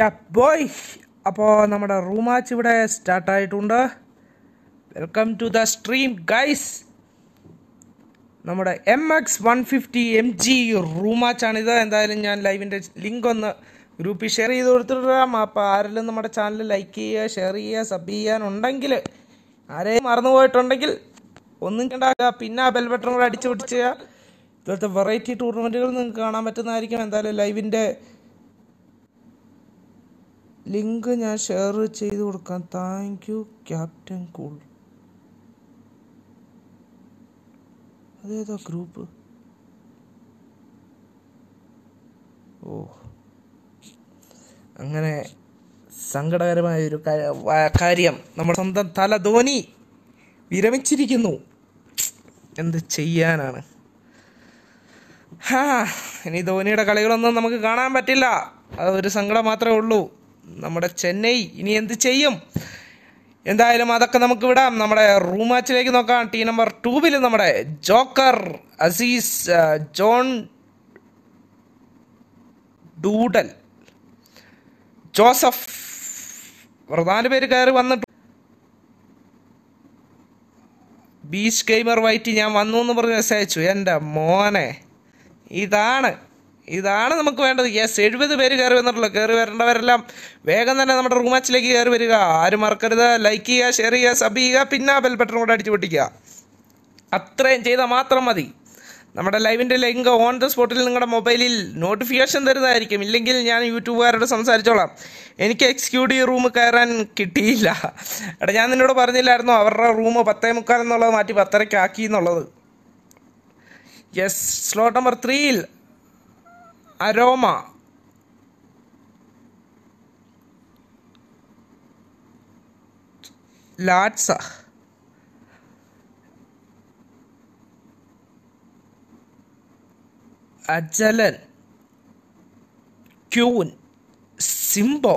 യാ boy അപ്പോൾ നമ്മുടെ room match ഇവിടെ സ്റ്റാർട്ടായിട്ടുണ്ട് welcome to the stream guys നമ്മുടെ M X one fifty M G റൂമാച്ചാണിത് എന്തായാലും ഞാൻ ലൈവിൻ്റെ ലിങ്ക് ഒന്ന് ഗ്രൂപ്പിൽ ഷെയർ ചെയ്ത് കൊടുത്തിട്ടാം അപ്പോൾ ആരെല്ലാം നമ്മുടെ ചാനൽ ലൈക്ക് ചെയ്യുക ഷെയർ ചെയ്യുക സബ് ചെയ്യാനുണ്ടെങ്കിൽ ആരെയും മറന്നു പോയിട്ടുണ്ടെങ്കിൽ ഒന്നും കണ്ടാക്കുക പിന്നെ ആ ബെൽ ബട്ടൺ കൂടെ അടിച്ചു പിടിച്ച് ഇതുപോലത്തെ വെറൈറ്റി ടൂർണമെൻറ്റുകൾ നിങ്ങൾക്ക് കാണാൻ പറ്റുന്നതായിരിക്കും എന്തായാലും ലൈവിൻ്റെ ലിങ്ക് ഞാൻ ഷെയർ ചെയ്ത് കൊടുക്കാം താങ്ക് യു ക്യാപ്റ്റൻ കൂൾ അതേതാ ഗ്രൂപ്പ് ഓ അങ്ങനെ സങ്കടകരമായ ഒരു കാര്യം നമ്മുടെ സ്വന്തം തല ധോനി വിരമിച്ചിരിക്കുന്നു എന്ത് ചെയ്യാനാണ് ഹാ ഇനി ധോനിയുടെ കളികളൊന്നും നമുക്ക് കാണാൻ പറ്റില്ല അതൊരു ഒരു സങ്കടം മാത്രമേ ഉള്ളൂ നമ്മുടെ ചെന്നൈ ഇനി എന്ത് ചെയ്യും എന്തായാലും അതൊക്കെ നമുക്ക് വിടാം നമ്മുടെ റൂം മാച്ചിലേക്ക് നോക്കാം ടീം നമ്പർ ടൂവിൽ നമ്മുടെ joker Aziz John doodle Joseph പ്രധാന പേര് കയറി വന്നിട്ട് ബീച്ച് ഗെയിമർ വൈറ്റ് ഞാൻ വന്നു എന്ന് പറഞ്ഞ് മെസ്സേജ് അയച്ചു എൻ്റെ മോനെ ഇതാണ് ഇതാണ് നമുക്ക് വേണ്ടത് യെസ് എഴുപത് പേര് കയറി വന്നിട്ടുള്ളൂ കയറി വരേണ്ടവരെല്ലാം വേഗം തന്നെ നമ്മുടെ റൂമാച്ചിലേക്ക് കയറി വരിക ആരും മറക്കരുത് ലൈക്ക് ചെയ്യുക ഷെയർ ചെയ്യുക സബ് ചെയ്യുക പിന്നെ ബെൽ ബട്ടൺ കൂടെ അടിച്ചു പൊട്ടിക്കുക അത്രയും ചെയ്താൽ മാത്രം മതി നമ്മുടെ ലൈവിൻ്റെ ലിങ്ക് ഓൺ ദ സ്പോട്ടിൽ നിങ്ങളുടെ മൊബൈലിൽ നോട്ടിഫിക്കേഷൻ തരുന്നതായിരിക്കും ഇല്ലെങ്കിൽ ഞാൻ യൂട്യൂബുകാരോട് സംസാരിച്ചോളാം എനിക്ക് എക്സിക്യൂട്ടീവ് റൂം കയറാൻ കിട്ടിയില്ല എടാ ഞാൻ നിന്നോട് പറഞ്ഞില്ലായിരുന്നു അവരുടെ റൂം പത്തേ മുക്കാൽ എന്നുള്ളത് മാറ്റി പത്തരയ്ക്കാക്കി എന്നുള്ളത് യെസ് സ്ലോട്ട് നമ്പർ ത്രീയിൽ അരോമ ലാറ്റ്സ അജലൻ ക്യൂൻ സിംബോ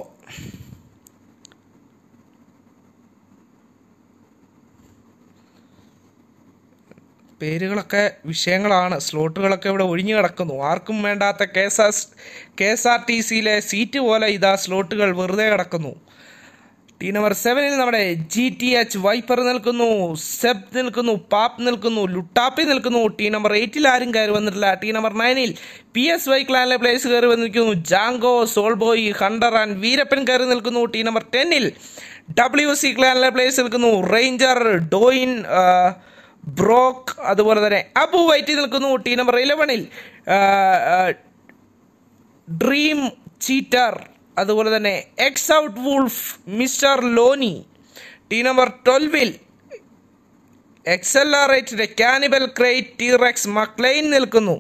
പേരുകളൊക്കെ വിഷയങ്ങളാണ് സ്ലോട്ടുകളൊക്കെ ഇവിടെ ഒഴിഞ്ഞു കിടക്കുന്നു ആർക്കും വേണ്ടാത്ത K S R K S R T സിയിലെ സീറ്റ് പോലെ ഇതാ സ്ലോട്ടുകൾ വെറുതെ കിടക്കുന്നു ടി നമ്പർ സെവനിൽ നമ്മുടെ ജി ടി എച്ച് വൈപ്പർ നിൽക്കുന്നു സെബ് നിൽക്കുന്നു പാപ്പ് നിൽക്കുന്നു ലുട്ടാപ്പി നിൽക്കുന്നു ടി നമ്പർ എയ്റ്റിൽ ആരും കയറി വന്നിട്ടില്ല ടി നമ്പർ നയനിൽ പി എസ് വൈ ക്ലാനിലെ പ്ലേസ് കയറി വന്നിരിക്കുന്നു Django soul boy hunter and Veerappan കയറി നിൽക്കുന്നു ടി നമ്പർ ടെന്നിൽ ഡബ്ല്യു സി ക്ലാനിലെ പ്ലേസ് നിൽക്കുന്നു റേഞ്ചർ ഡോയിൻ ബ്രോക്ക് അതുപോലെ തന്നെ അബു വൈറ്റി നിൽക്കുന്നു ടീം നമ്പർ ഇലവനിൽ ഡ്രീം ചീറ്റർ അതുപോലെ തന്നെ എക്സ് ഔട്ട് വൂൾഫ് മിസ്റ്റർ ലോനി ടീം നമ്പർ ട്വൽവിൽ എക്സ് എൽ ആർ എയ്റ്റിൻ്റെ കാനിബൽ ക്രൈറ്റ് ടി റെക്സ് മക്ലൈൻ നിൽക്കുന്നു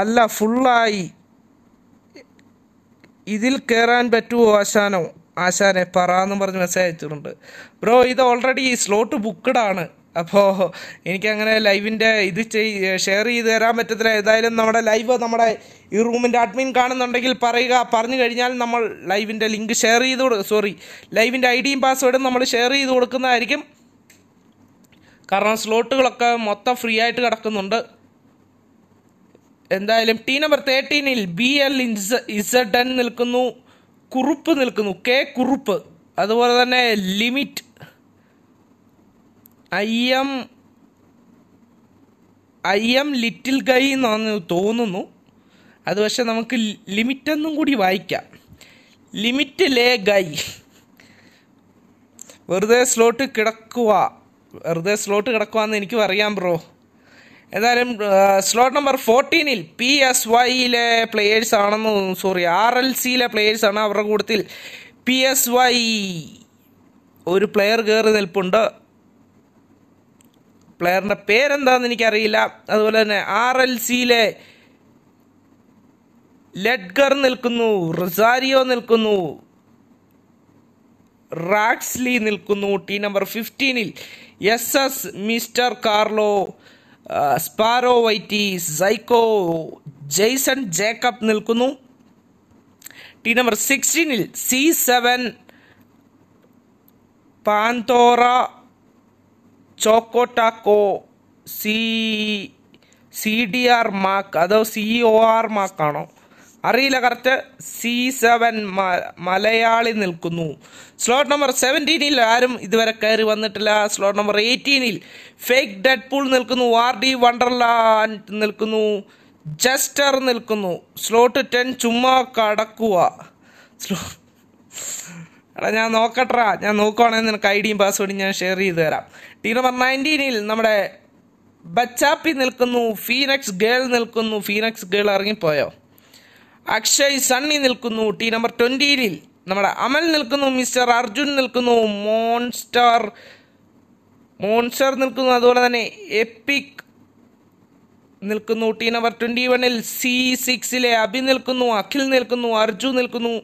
അല്ല ഫുള്ളായി ഇതിൽ കയറാൻ പറ്റുമോ ആശാനോ ആശാനെ പറ എന്ന് പറഞ്ഞ് മെസ്സേജ് അയച്ചിട്ടുണ്ട് ബ്രോ ഇത് ഓൾറെഡി സ്ലോട്ട് ബുക്ക്ഡ് ആണ് അപ്പോൾ എനിക്കങ്ങനെ ലൈവിൻ്റെ ഇത് ചെയ് ഷെയർ ചെയ്ത് തരാൻ പറ്റത്തില്ല ഏതായാലും നമ്മുടെ ലൈവ് നമ്മുടെ ഈ റൂമിൻ്റെ അഡ്മിൻ കാണുന്നുണ്ടെങ്കിൽ പറയുക പറഞ്ഞു കഴിഞ്ഞാൽ നമ്മൾ ലൈവിൻ്റെ ലിങ്ക് ഷെയർ ചെയ്ത് കൊടുക്കും സോറി ലൈവിൻ്റെ ഐ ഡിയും പാസ്വേഡും നമ്മൾ ഷെയർ ചെയ്ത് കൊടുക്കുന്നതായിരിക്കും കാരണം സ്ലോട്ടുകളൊക്കെ മൊത്തം ഫ്രീ ആയിട്ട് കിടക്കുന്നുണ്ട് എന്തായാലും ടീ നമ്പർ തേർട്ടീനിൽ ബി എൽ ഇസഡ് ഇസഡൻ നിൽക്കുന്നു കുറുപ്പ് നിൽക്കുന്നു കെ കുറുപ്പ് അതുപോലെ തന്നെ limit I M I M little guy എന്നാന്ന് തോന്നുന്നു അത് പക്ഷെ നമുക്ക് ലിമിറ്റെന്നും കൂടി വായിക്കാം ലിമിറ്റ് ലേ ഗൈ വെറുതെ സ്ലോട്ട് കിടക്കുക വെറുതെ സ്ലോട്ട് കിടക്കുക എന്ന് എനിക്കും അറിയാം ബ്രോ എന്നാലും സ്ലോട്ട് നമ്പർ ഫോർട്ടീനിൽ പി എസ് വൈയിലെ പ്ലേയേഴ്സ് ആണെന്ന് സോറി ആർ എൽ സിയിലെ പ്ലേയേഴ്സ് ആണ് അവരുടെ കൂട്ടത്തിൽ പി എസ് വൈ ഒരു പ്ലെയർ കയറി നിൽപ്പുണ്ട് പ്ലെയറിൻ്റെ പേരെന്താണെന്ന് എനിക്കറിയില്ല അതുപോലെ തന്നെ ആർ എൽ സിയിലെ ലെഡ്ഗർ നിൽക്കുന്നു റൊസാരിയോ നിൽക്കുന്നു റാക്സ്ലി നിൽക്കുന്നു ടി നമ്പർ ഫിഫ്റ്റീനിൽ S S mister Carlo sparrow whitey psycho Jason Jacob നിൽക്കുന്നു ടീം നമ്പർ സിക്സ്റ്റീനിൽ സി സെവൻ പാന്തോറ ചോക്കോട്ടാക്കോ C C D R mark അതോ സി ഒ ആർ മാക്കാണോ അറിയില്ല കറക്റ്റ് സി സെവൻ മലയാളി നിൽക്കുന്നു സ്ലോട്ട് നമ്പർ സെവൻറ്റീനിൽ ആരും ഇതുവരെ കയറി വന്നിട്ടില്ല സ്ലോട്ട് നമ്പർ എയ്റ്റീനിൽ ഫേക്ക് ഡെഡ് പൂൾ നിൽക്കുന്നു ആർ ഡി വണ്ടർലാൻഡ് നിൽക്കുന്നു ജസ്റ്റർ നിൽക്കുന്നു സ്ലോട്ട് ടെൻ ചുമ്മാ കടക്കുക സ്ലോ എടാ ഞാൻ നോക്കട്ടാ ഞാൻ നോക്കുവാണെങ്കിൽ നിനക്ക് ഐ ഡിയും പാസ്വേഡും ഞാൻ ഷെയർ ചെയ്ത് തരാം ടീ നമ്പർ നയൻറ്റീനിൽ നമ്മുടെ ബച്ചാപ്പി നിൽക്കുന്നു ഫീനക്സ് ഗേൾ നിൽക്കുന്നു ഫീനക്സ് ഗേൾ ഇറങ്ങിപ്പോയോ അക്ഷയ് സണ്ണി നിൽക്കുന്നു ടീ നമ്പർ ട്വൻറ്റീനിൽ നമ്മുടെ അമൽ നിൽക്കുന്നു മിസ്റ്റർ അർജുൻ നിൽക്കുന്നു മോൺസ്റ്റർ മോൺസ്റ്റർ നിൽക്കുന്നു അതുപോലെ തന്നെ എപ്പിക് നിൽക്കുന്നു ടീ നമ്പർ ട്വൻറ്റി വണ്ണിൽ സി സിക്സിലെ അഭി നിൽക്കുന്നു അഖിൽ നിൽക്കുന്നു അർജു നിൽക്കുന്നു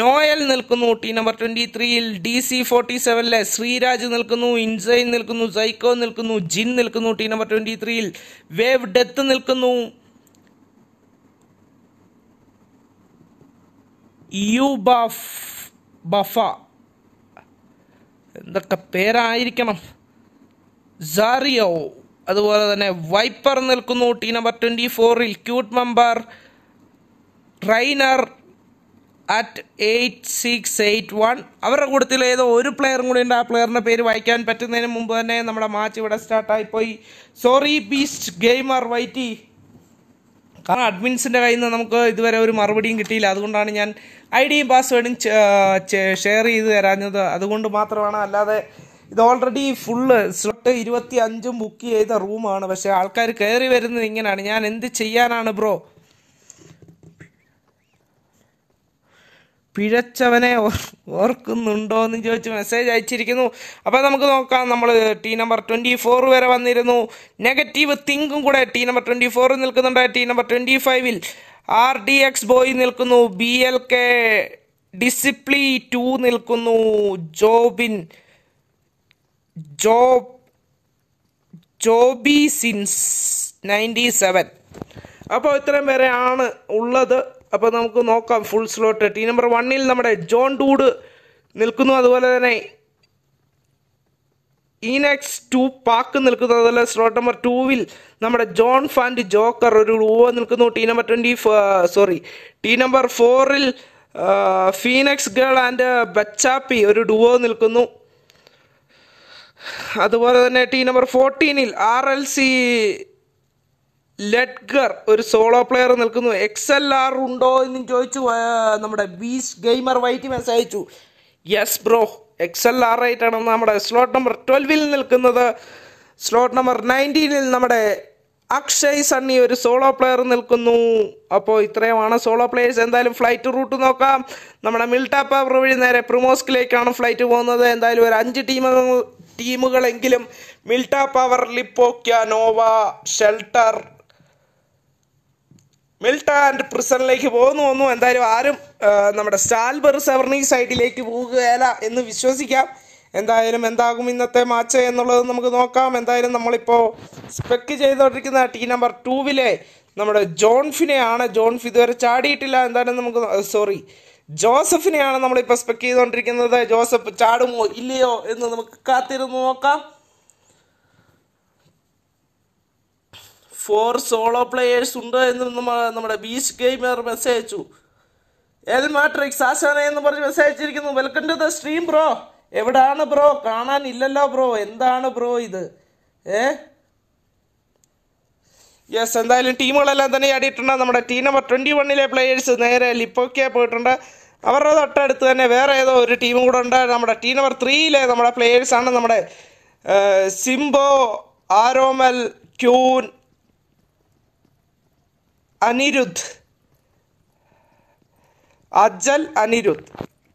നോയൽ നിൽക്കുന്നു ടി നമ്പർ ട്വന്റി ത്രീയിൽ ഡി സി ഫോർട്ടി സെവനിലെ ശ്രീരാജ് നിൽക്കുന്നു ഇൻസൈൻ നിൽക്കുന്നു സൈക്കോ നിൽക്കുന്നു ജിൻ നിൽക്കുന്നു ടി നമ്പർ ട്വന്റി ത്രീയിൽ വേവ് ഡെത്ത് നിൽക്കുന്നു യു ബഫ് ബഫ എന്തൊക്കെ പേരായിരിക്കണം സാറിയോ അതുപോലെ തന്നെ വൈപ്പർ നിൽക്കുന്നു ടി നമ്പർ ട്വന്റി ഫോറിൽ cute member trainer at eight six eight one അവരുടെ കൂട്ടത്തിൽ ഏതോ ഒരു പ്ലെയറും കൂടി ഉണ്ട് ആ പ്ലെയറിൻ്റെ പേര് വായിക്കാൻ പറ്റുന്നതിന് മുമ്പ് തന്നെ നമ്മുടെ മാച്ച് ഇവിടെ സ്റ്റാർട്ടായിപ്പോയി സോറി ബീസ്റ്റ് ഗെയിമർ വൈറ്റി കാരണം അഡ്മിൻസിൻ്റെ കയ്യിൽ നിന്ന് നമുക്ക് ഇതുവരെ ഒരു മറുപടിയും കിട്ടിയില്ല അതുകൊണ്ടാണ് ഞാൻ ഐ ഡിയും പാസ്വേഡും ഷെയർ ചെയ്ത് തരാഞ്ഞത് അതുകൊണ്ട് മാത്രമാണ് അല്ലാതെ ഇത് ഓൾറെഡി ഫുള്ള് സ്ലോട്ട് ഇരുപത്തി അഞ്ചും ബുക്ക് ചെയ്ത റൂമാണ് പക്ഷേ ആൾക്കാർ കയറി വരുന്നത് ഇങ്ങനെയാണ് ഞാൻ എന്ത് ചെയ്യാനാണ് ബ്രോ പിഴച്ചവനെ ഓർക്കുന്നുണ്ടോ എന്ന് ചോദിച്ച് മെസ്സേജ് അയച്ചിരിക്കുന്നു അപ്പോൾ നമുക്ക് നോക്കാം നമ്മൾ ടി നമ്പർ ട്വൻറ്റി ഫോർ വരെ വന്നിരുന്നു നെഗറ്റീവ് തിങ്കും കൂടെ ടി നമ്പർ ട്വൻറ്റി ഫോറിൽ നിൽക്കുന്നുണ്ട് ടി നമ്പർ ട്വൻറ്റി ഫൈവിൽ ആർ ഡി എക്സ് ബോയ് നിൽക്കുന്നു B L K disciple two നിൽക്കുന്നു ജോബിൻ ജോ ജോബി സിൻസ് നയൻറ്റി സെവൻ അപ്പോൾ ഇത്രയും പേരെയാണ് ഉള്ളത് അപ്പോൾ നമുക്ക് നോക്കാം ഫുൾ സ്ലോട്ട് ടീം നമ്പർ വണ്ണിൽ നമ്മുടെ ജോൺ ഡൂഡ് നിൽക്കുന്നു അതുപോലെ തന്നെ ഇനക്സ് ടു പാക്ക് നിൽക്കുന്നു അതുപോലെ സ്ലോട്ട് നമ്പർ ടൂവിൽ നമ്മുടെ ജോൺ ഫാൻഡ് ജോക്കർ ഒരു ഡൂവോ നിൽക്കുന്നു T number twenty sorry T number ഫോറിൽ ഫീനക്സ് ഗേൾ ആൻഡ് ബച്ചാപ്പി ഒരു ഡുവോ നിൽക്കുന്നു അതുപോലെ തന്നെ ടീം നമ്പർ ഫോർട്ടീനിൽ ആർ എൽ സി ലെഡ്ഗർ ഒരു സോളോ പ്ലെയർ നിൽക്കുന്നു എക്സ് എൽ ആർ ഉണ്ടോ എന്ന് ചോദിച്ചു നമ്മുടെ ബീസ് ഗെയിമർ വൈറ്റ് മെസ്സേജ് അയച്ചു yes bro X L R ആയിട്ടാണ് നമ്മുടെ സ്ലോട്ട് നമ്പർ ട്വൽവിൽ നിൽക്കുന്നത് സ്ലോട്ട് നമ്പർ നയൻറ്റീനിൽ നമ്മുടെ അക്ഷയ് സണ്ണി ഒരു സോളോ പ്ലെയർ നിൽക്കുന്നു അപ്പോൾ ഇത്രയുമാണ് സോളോ പ്ലെയേഴ്സ് എന്തായാലും ഫ്ലൈറ്റ് റൂട്ട് നോക്കാം നമ്മുടെ മിൽട്ടാ പവർ വഴി നേരെ പ്രിമോസ്കിലേക്കാണ് ഫ്ലൈറ്റ് പോകുന്നത് എന്തായാലും ഒരു അഞ്ച് ടീമുകൾ ടീമുകളെങ്കിലും Mylta power Lipovka Nova shelter Mylta and പ്രിസണിലേക്ക് പോകുന്നു ഒന്നു എന്തായാലും ആരും നമ്മുടെ സ്റ്റാൽബർ സെവർണി സൈഡിലേക്ക് പോകുകയല്ല എന്ന് വിശ്വസിക്കാം എന്തായാലും എന്താകും ഇന്നത്തെ മാച്ച് എന്നുള്ളത് നമുക്ക് നോക്കാം എന്തായാലും നമ്മളിപ്പോൾ സ്പെക്ക് ചെയ്തുകൊണ്ടിരിക്കുന്ന ടീ നമ്പർ ടൂവിലെ നമ്മുടെ ജോൺഫിനെയാണ് ജോൺഫ് ഇതുവരെ ചാടിയിട്ടില്ല എന്തായാലും നമുക്ക് സോറി ജോസഫിനെയാണ് നമ്മളിപ്പോൾ സ്പെക്ക് ചെയ്തുകൊണ്ടിരിക്കുന്നത് ജോസഫ് ചാടുമോ ഇല്ലയോ എന്ന് നമുക്ക് കാത്തിരുന്ന് നോക്കാം ഫോർ സോളോ പ്ലേയേഴ്സ് ഉണ്ട് എന്ന് നമ്മുടെ ബീച്ച് ഗെയിമർ മെസ്സേജ് അയച്ചു എൽ മാട്രിക്സ് ആശാന എന്ന് പറഞ്ഞ് മെസ്സേജ് അയച്ചിരിക്കുന്നു welcome to the stream bro എവിടാണ് ബ്രോ കാണാനില്ലല്ലോ ബ്രോ എന്താണ് ബ്രോ ഇത് ഏ യെസ് എന്തായാലും ടീമുകളെല്ലാം തന്നെ ആടിയിട്ടുണ്ട് നമ്മുടെ ടീം നമ്പർ ട്വൻറ്റി വണ്ണിലെ പ്ലേയേഴ്സ് നേരെ ലിപ്പോക്കിയ പോയിട്ടുണ്ട് അവരുടെ തൊട്ടടുത്ത് തന്നെ വേറെ ഏതോ ഒരു ടീമും കൂടെ ഉണ്ട് നമ്മുടെ ടീം നമ്പർ ത്രീയിലെ നമ്മുടെ പ്ലേയേഴ്സാണ് നമ്മുടെ സിംബോ Aromal queen Anirudh Ajal Anirudh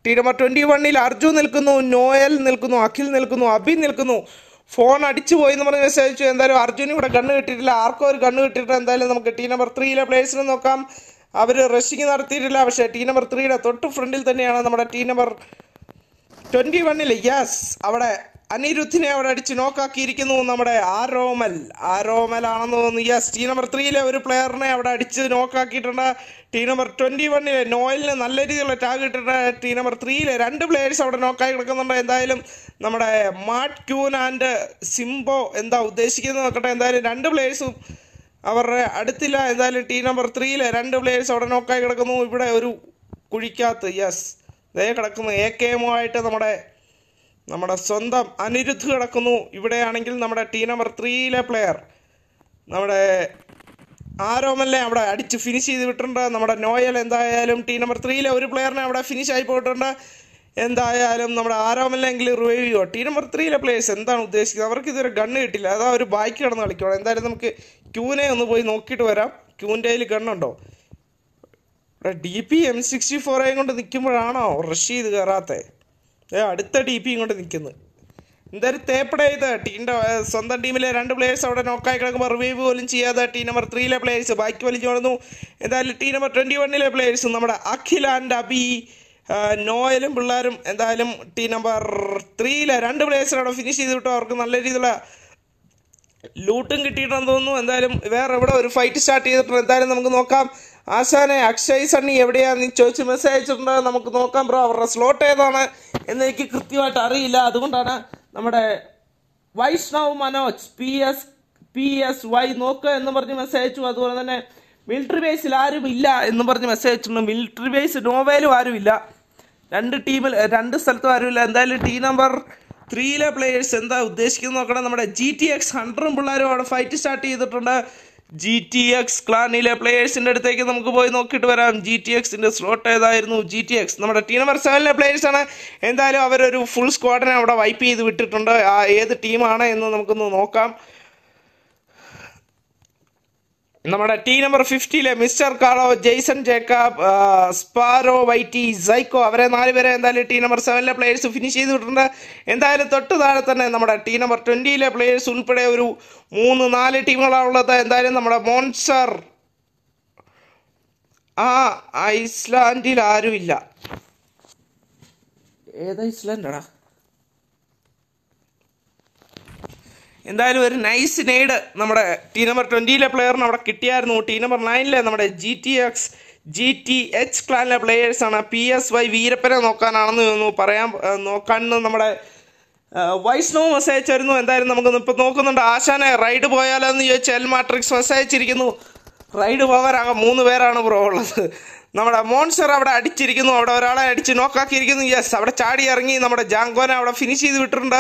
team number twenty വണ്ണിൽ അർജു നിൽക്കുന്നു നോയൽ നിൽക്കുന്നു അഖിൽ നിൽക്കുന്നു അബി നിൽക്കുന്നു ഫോൺ അടിച്ചു പോയി എന്ന് പറഞ്ഞ് മെസ്സേജ് അയച്ചു എന്തായാലും അർജുനും ഇവിടെ കണ്ണ് കിട്ടിയിട്ടില്ല ആർക്കും ഒരു കണ്ണ് കിട്ടിയിട്ടില്ല എന്തായാലും നമുക്ക് ടീം നമ്പർ ത്രീയിലെ പ്ലേയേഴ്സിനെ നോക്കാം അവർ റഷിങ് നടത്തിയിട്ടില്ല പക്ഷേ ടീം നമ്പർ ത്രീയുടെ തൊട്ട് ഫ്രണ്ടിൽ തന്നെയാണ് നമ്മുടെ ടീം നമ്പർ ട്വൻറ്റി വണ്ണിൽ യെസ് അവിടെ അനിരുദ്ധിനെ അവിടെ അടിച്ച് നോക്കാക്കിയിരിക്കുന്നു നമ്മുടെ ആരോമൽ ആരോമൽ ആണെന്ന് തോന്നുന്നു യെസ് ടീം നമ്പർ ത്രീയിലെ ഒരു പ്ലെയറിനെ അവിടെ അടിച്ച് നോക്കാക്കിയിട്ടുണ്ട് ടീം നമ്പർ ട്വൻറ്റി വണ്ണിലെ നോയലിന് നല്ല രീതിയിലുള്ള ടാഗ് ഇട്ടിട്ടുണ്ട് ടീം നമ്പർ ത്രീയിലെ രണ്ട് പ്ലെയേഴ്സ് അവിടെ നോക്കായി കിടക്കുന്നുണ്ട് എന്തായാലും നമ്മുടെ മാട്ട് ക്യൂൻ ആൻഡ് സിംബോ എന്താ ഉദ്ദേശിക്കുന്നത് നോക്കട്ടെ എന്തായാലും രണ്ട് പ്ലെയേഴ്സും അവരുടെ അടുത്തില്ല എന്തായാലും ടീം നമ്പർ ത്രീയിലെ രണ്ട് പ്ലെയേഴ്സ് അവിടെ നോക്കായി കിടക്കുന്നു ഇവിടെ ഒരു കുഴിക്കാത്ത യെസ് ഇതേ കിടക്കുന്നു എ കെ എമ്മുമായിട്ട് നമ്മുടെ നമ്മുടെ സ്വന്തം അനിരുദ്ധ് കിടക്കുന്നു ഇവിടെയാണെങ്കിൽ നമ്മുടെ ടീ നമ്പർ ത്രീയിലെ പ്ലെയർ നമ്മുടെ ആരോമല്ലേ അവിടെ അടിച്ച് ഫിനിഷ് ചെയ്ത് വിട്ടിട്ടുണ്ട് നമ്മുടെ നോയൽ എന്തായാലും ടീ നമ്പർ ത്രീയിലെ ഒരു പ്ലെയറിനെ അവിടെ ഫിനിഷ് ആയി പോയിട്ടുണ്ട് എന്തായാലും നമ്മുടെ ആരോമലിനെങ്കിലും റിവൈവ് ചെയ്യുമോ ടീ നമ്പർ ത്രീയിലെ പ്ലേയേഴ്സ് എന്താണ് ഉദ്ദേശിക്കുന്നത് അവർക്ക് ഇതൊരു ഗണ്ണ് കിട്ടില്ല അതാ ഒരു ബൈക്ക് കിടന്ന് കളിക്കണം എന്തായാലും നമുക്ക് ക്യൂനെ ഒന്ന് പോയി നോക്കിയിട്ട് വരാം ക്യൂൻ്റെ കയ്യിൽ ഗണ്ണുണ്ടോ ഡി പി എം സിക്സ്റ്റി ഫോറേയും കൊണ്ട് നിൽക്കുമ്പോഴാണോ റഷീദ് കയറാത്തത് അടുത്ത ടി പിയും കൊണ്ട് നിൽക്കുന്നു എന്തായാലും തേപ്പട ഇത് ടീമിൻ്റെ സ്വന്തം ടീമിലെ രണ്ട് പ്ലേയേഴ്സ് അവിടെ നോക്കായി കിടക്കുമ്പോൾ റിവൈവ് പോലും ചെയ്യാതെ ടീം നമ്പർ ത്രീയിലെ പ്ലേയേഴ്സ് ബാക്കി വലിച്ചു വളർന്നു എന്തായാലും ടീം നമ്പർ ട്വൻറ്റി വണ്ണിലെ പ്ലേയേഴ്സ് നമ്മുടെ അഖിൽ ആൻഡ് അബി നോയലും പിള്ളേരും എന്തായാലും ടീം നമ്പർ ത്രീയിലെ രണ്ട് പ്ലേയേഴ്സിനവിടെ ഫിനിഷ് ചെയ്ത് അവർക്ക് നല്ല രീതിയിലുള്ള ലൂട്ടും കിട്ടിയിട്ടുണ്ടെന്ന് തോന്നുന്നു എന്തായാലും വേറെ എവിടെ ഒരു ഫൈറ്റ് സ്റ്റാർട്ട് ചെയ്തിട്ടുണ്ട് എന്തായാലും നമുക്ക് നോക്കാം ആശാനെ അക്ഷയ് സണ്ണി എവിടെയാന്ന് ചോദിച്ച് മെസ്സേജ് അയച്ചിട്ടുണ്ട് നമുക്ക് നോക്കാം ബ്രോ അവരുടെ സ്ലോട്ട് ഏതാണ് എന്ന് എനിക്ക് കൃത്യമായിട്ട് അറിയില്ല അതുകൊണ്ടാണ് നമ്മുടെ Vaishnav Manoj P S P S Y നോക്ക് എന്ന് പറഞ്ഞ് മെസ്സേജ് അയച്ചു അതുപോലെ തന്നെ മിലിറ്ററി ബേസിൽ ആരും ഇല്ല എന്ന് പറഞ്ഞ് മെസ്സേജ് അയച്ചിട്ടുണ്ട് മിലിറ്ററി ബേസ് നോവേലും ആരും ഇല്ല രണ്ട് ടീമിൽ രണ്ട് സ്ഥലത്തും ആരുമില്ല എന്തായാലും ടീം നമ്പർ ത്രീയിലെ പ്ലേയേഴ്സ് എന്താ ഉദ്ദേശിക്കുന്നത് നോക്കണം നമ്മുടെ ജി ടി എക്സ് ഹൺഡ്രഡും പിള്ളേരും അവിടെ ഫൈറ്റ് സ്റ്റാർട്ട് ചെയ്തിട്ടുണ്ട് ജി ടി എക്സ് ക്ലാനിലെ പ്ലേയേഴ്സിൻ്റെ അടുത്തേക്ക് നമുക്ക് പോയി നോക്കിയിട്ട് വരാം ജി ടി എക്സിൻ്റെ സ്ലോട്ട് ഏതായിരുന്നു ജി ടി എക്സ് നമ്മുടെ ടീം നമ്പർ സെവനിലെ പ്ലേയേഴ്സാണ് എന്തായാലും അവരൊരു ഫുൾ സ്ക്വാഡിനെ അവിടെ വൈപ്പ് ചെയ്ത് വിട്ടിട്ടുണ്ട് ആ ഏത് ടീമാണ് എന്ന് നമുക്കൊന്ന് നോക്കാം നമ്മുടെ ടീ നമ്പർ ഫിഫ്റ്റിയിലെ മിസ്റ്റർ കാളോ Jason Jacob sparrow whitey psycho അവരെ നാലുപേരെ എന്തായാലും ടീ നമ്പർ സെവനിലെ പ്ലേയേഴ്സ് ഫിനിഷ് ചെയ്തിട്ടുണ്ട് എന്തായാലും തൊട്ട് താഴെ തന്നെ നമ്മുടെ ടീ നമ്പർ ട്വൻറ്റിയിലെ പ്ലേയേഴ്സ് ഉൾപ്പെടെ ഒരു മൂന്ന് നാല് ടീമുകളാണുള്ളത് എന്തായാലും നമ്മുടെ മോൺസർ ആ ഐസ്ലാൻഡിൽ ആരുമില്ല ഏത് ഐസ്ലാൻഡാടാ എന്തായാലും ഒരു നൈസ് നെയ്ഡ് നമ്മുടെ ടീ നമ്പർ ട്വൻറ്റിയിലെ പ്ലെയറിന് അവിടെ കിട്ടിയായിരുന്നു ടീ നമ്പർ നയനിലെ നമ്മുടെ G T X G T H ക്ലാനിലെ പ്ലെയേഴ്സാണ് പി എസ് വൈ വീരപ്പനെ നോക്കാനാണെന്ന് തോന്നുന്നു പറയാൻ നോക്കാണെന്ന് നമ്മുടെ വൈസ് നോ മെസ്സേജ് ആയിരുന്നു എന്തായാലും നമുക്ക് ഇപ്പം നോക്കുന്നുണ്ട് ആശാനെ റൈഡ് പോയാലോ എന്ന് ചോദിച്ചാൽ എൽ മാട്രിക്സ് മെസ്സേജ് റൈഡ് പോകാനാകെ മൂന്ന് പേരാണ് ബ്രോ ഉള്ളത് നമ്മുടെ മോൺസർ അവിടെ അടിച്ചിരിക്കുന്നു അവിടെ ഒരാളെ അടിച്ച് നോക്കാക്കിയിരിക്കുന്നു യെസ് അവിടെ ചാടി ഇറങ്ങി നമ്മുടെ ജാങ്കോനെ അവിടെ ഫിനിഷ് ചെയ്ത് വിട്ടിട്ടുണ്ട്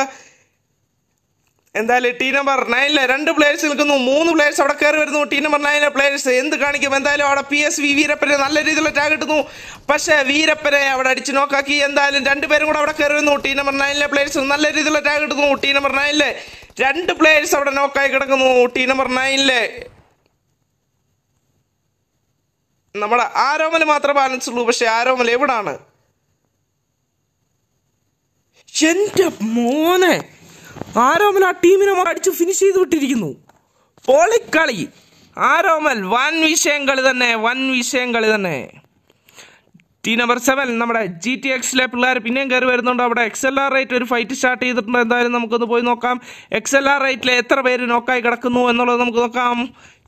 എന്തായാലും ടീ നമ്പർ നയനില് രണ്ട് പ്ലേയേഴ്സ് നിൽക്കുന്നു മൂന്ന് പ്ലേയേഴ്സ് അവിടെ കയറി വരുന്നു ടീ നമ്പർ നയനിലെ പ്ലേയേഴ്സ് എന്ത് കാണിക്കും എന്തായാലും അവിടെ പി എസ് വി വീരപ്പനെ നല്ല രീതിയിലുള്ള ടാഗ് കിട്ടുന്നു പക്ഷേ വീരപ്പനെ അവിടെ അടിച്ച് നോക്കാക്കി എന്തായാലും രണ്ടുപേരും കൂടെ അവിടെ കയറി വരുന്നു ടീ നമ്പർ നയനിലെ പ്ലേയേഴ്സ് നല്ല രീതിയിലുള്ള ടാഗ് കിട്ടുന്നു ടീ നമ്പർ നയനിലെ രണ്ട് പ്ലേയേഴ്സ് അവിടെ നോക്കായി കിടക്കുന്നു ടീ നമ്പർ നയനിലെ നമ്മുടെ ആരോമല് മാത്രമേ ബാലൻസ് ഉള്ളൂ പക്ഷെ ആരോമല് എവിടാണ് എന്റെ മോനെ ആരോമൽ ആ ടീമിനെ അടിച്ച് ഫിനിഷ് ചെയ്ത് വിട്ടിരിക്കുന്നു പൊളിക്കളി ആരോമൽ വൻ വിഷയം കളി തന്നെ വൻ വിഷയം കളി തന്നെ ടീ നമ്പർ സെവൻ നമ്മുടെ ജി ടി എക്സിലെ പിള്ളേർ പിന്നെയും കയറി വരുന്നുണ്ട് അവിടെ എക്സ് എൽ ആർ റേറ്റ് ഒരു ഫൈറ്റ് സ്റ്റാർട്ട് ചെയ്തിട്ടുണ്ട് എന്തായാലും നമുക്കൊന്ന് പോയി നോക്കാം എക്സ് എൽ ആർ റേറ്റിലെ എത്ര പേര് നോക്കായി കിടക്കുന്നു എന്നുള്ളത് നമുക്ക് നോക്കാം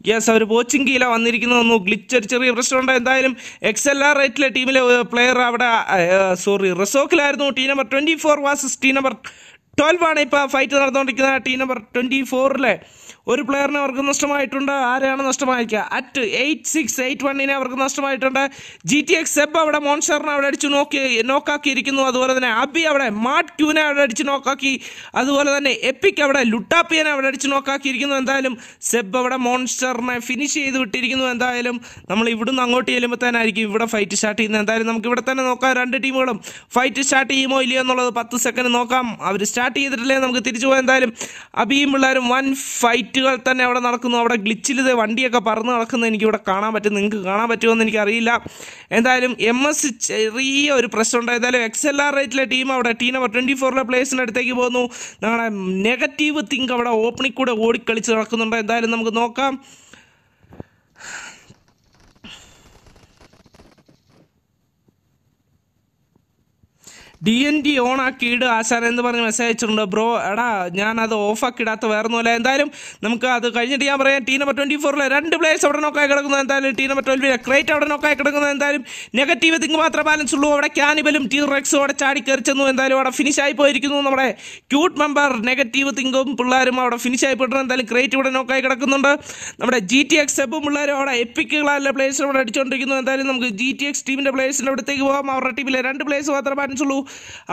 യെസ് അവർ കീല വന്നിരിക്കുന്നു ഗ്ലിച്ച് ഒരു ചെറിയ പ്രശ്നമുണ്ട് എന്തായാലും എക്സ് എൽ ആർ റേറ്റിലെ ടീമിലെ പ്ലെയർ അവിടെ സോറി റസോക്കിലായിരുന്നു T number twenty four versus T number twelve ആണ് ഇപ്പോൾ ഫൈറ്റ് നടന്നുകൊണ്ടിരിക്കുന്ന ടീം നമ്പർ ട്വൻറ്റി ഫോറിലെ ഒരു പ്ലെയറിന് അവർക്ക് നഷ്ടമായിട്ടുണ്ട് ആരെയാണ് നഷ്ടമായിരിക്കുക അറ്റ് എയ്റ്റ് സിക്സ് എയ്റ്റ് വണ്ണിനെ അവർക്ക് നഷ്ടമായിട്ടുണ്ട് ജി ടി എക്സ് സെബ് അവിടെ മോൺസറിനെ അവിടെ അടിച്ച് നോക്കി നോക്കാക്കിയിരിക്കുന്നു അതുപോലെ തന്നെ അബി അവിടെ മാട്ട് ക്യൂനെ അവിടെ അടിച്ച് നോക്കാക്കി അതുപോലെ തന്നെ എപ്പിക്ക് അവിടെ ലുട്ടാപ്പിയനെ അവിടെ അടിച്ച് നോക്കാക്കിയിരിക്കുന്നു എന്തായാലും സെബ് അവിടെ മോൺസ്റ്ററിനെ ഫിനിഷ് ചെയ്ത് വിട്ടിരിക്കുന്നു എന്തായാലും നമ്മൾ ഇവിടുന്ന് അങ്ങോട്ട് ചെല്ലുമ്പോൾ തന്നെ ആയിരിക്കും ഇവിടെ ഫൈറ്റ് സ്റ്റാർട്ട് ചെയ്യുന്നത് എന്തായാലും നമുക്ക് ഇവിടെ തന്നെ നോക്കാം രണ്ട് ടീമുകളും ഫൈറ്റ് സ്റ്റാർട്ട് ചെയ്യുമോ ഇല്ലയോ എന്നുള്ളത് പത്ത് സെക്കൻഡ് നോക്കാം അവർ സ്റ്റാർട്ട് ചെയ്തിട്ടില്ലേ നമുക്ക് തിരിച്ചു പോകാം എന്തായാലും അബിയും പിള്ളേരും വൺ ഫൈറ്റ് ഫൈറ്റുകൾ തന്നെ അവിടെ നടക്കുന്നു അവിടെ ഗ്ലിച്ചിൽ ഇത് വണ്ടിയൊക്കെ പറന്ന് നടക്കുന്നത് എനിക്കിവിടെ കാണാൻ പറ്റും നിങ്ങൾക്ക് കാണാൻ എന്ന് എനിക്കറിയില്ല എന്തായാലും എം എസ് ചെറിയ ഒരു ഉണ്ട് ഏതായാലും എക്സ് എൽ ആർ റേറ്റിലെ ടീം അവിടെ ടീം നമ്പർ ട്വൻറ്റി ഫോറിലെ പ്ലേസിൻ്റെ അടുത്തേക്ക് പോകുന്നു നമ്മുടെ നെഗറ്റീവ് തിങ്ക് അവിടെ ഓപ്പണിൽ കൂടെ ഓടിക്കളിച്ച് നടക്കുന്നുണ്ട് എന്തായാലും നമുക്ക് നോക്കാം ഡി എൻ ഡി ഓൺ ആക്കിയിട് ആശാൻ എന്ന് പറഞ്ഞ് മെസ്സേജ് അയച്ചിട്ടുണ്ട് ബ്രോ എടാ ഞാൻ അത് ഓഫ് ആക്കിയിടാത്ത ഒന്നുമില്ല എന്തായാലും നമുക്ക് അത് കഴിഞ്ഞിട്ട് ഞാൻ പറയാം ടീ നമ്പർ ട്വന്റി ഫോറിലെ രണ്ട് പ്ലേയേഴ്സ് അവിടെ നോക്കായി കിടക്കുന്നത് എന്തായാലും ടീ നമ്പർ ട്വൽവിലെ ക്രേറ്റ് അവിടെ നോക്കായി കിടക്കുന്നത് എന്തായാലും നെഗറ്റീവ് തിങ്ക് മാത്രമേ ബാലൻസ് ഉള്ളൂ അവിടെ ക്യാനിബലും ടീ റെക്സും അവിടെ ചാടി കയറിച്ചെന്നു എന്തായാലും അവിടെ ഫിനിഷ് ആയി പോയിരിക്കുന്നു നമ്മുടെ ക്യൂട്ട് മെമ്പർ നെഗറ്റീവ് തിങ്കും പിള്ളേരും അവിടെ ഫിനിഷ് ആയി പോയിട്ടുണ്ട് എന്തായാലും ക്രേറ്റ് ഇവിടെ നോക്കായി കിടക്കുന്നുണ്ട് നമ്മുടെ ജി ടി എക്സ് എബും പിള്ളേരും അവിടെ എപ്പിക്കുകളല്ല പ്ലേയേഴ്സ് അവിടെ അടിച്ചുകൊണ്ടിരിക്കുന്നു എന്തായാലും നമുക്ക് ജി ടി എക്സ് ടീമിന്റെ പ്ലേയേഴ്സിൻ്റെ അടുത്തേക്ക് പോകാം അവരുടെ ടീമിലെ രണ്ട് പ്ലേയേഴ്സ് മാത്രമേ ബാലൻസ് ഉള്ളൂ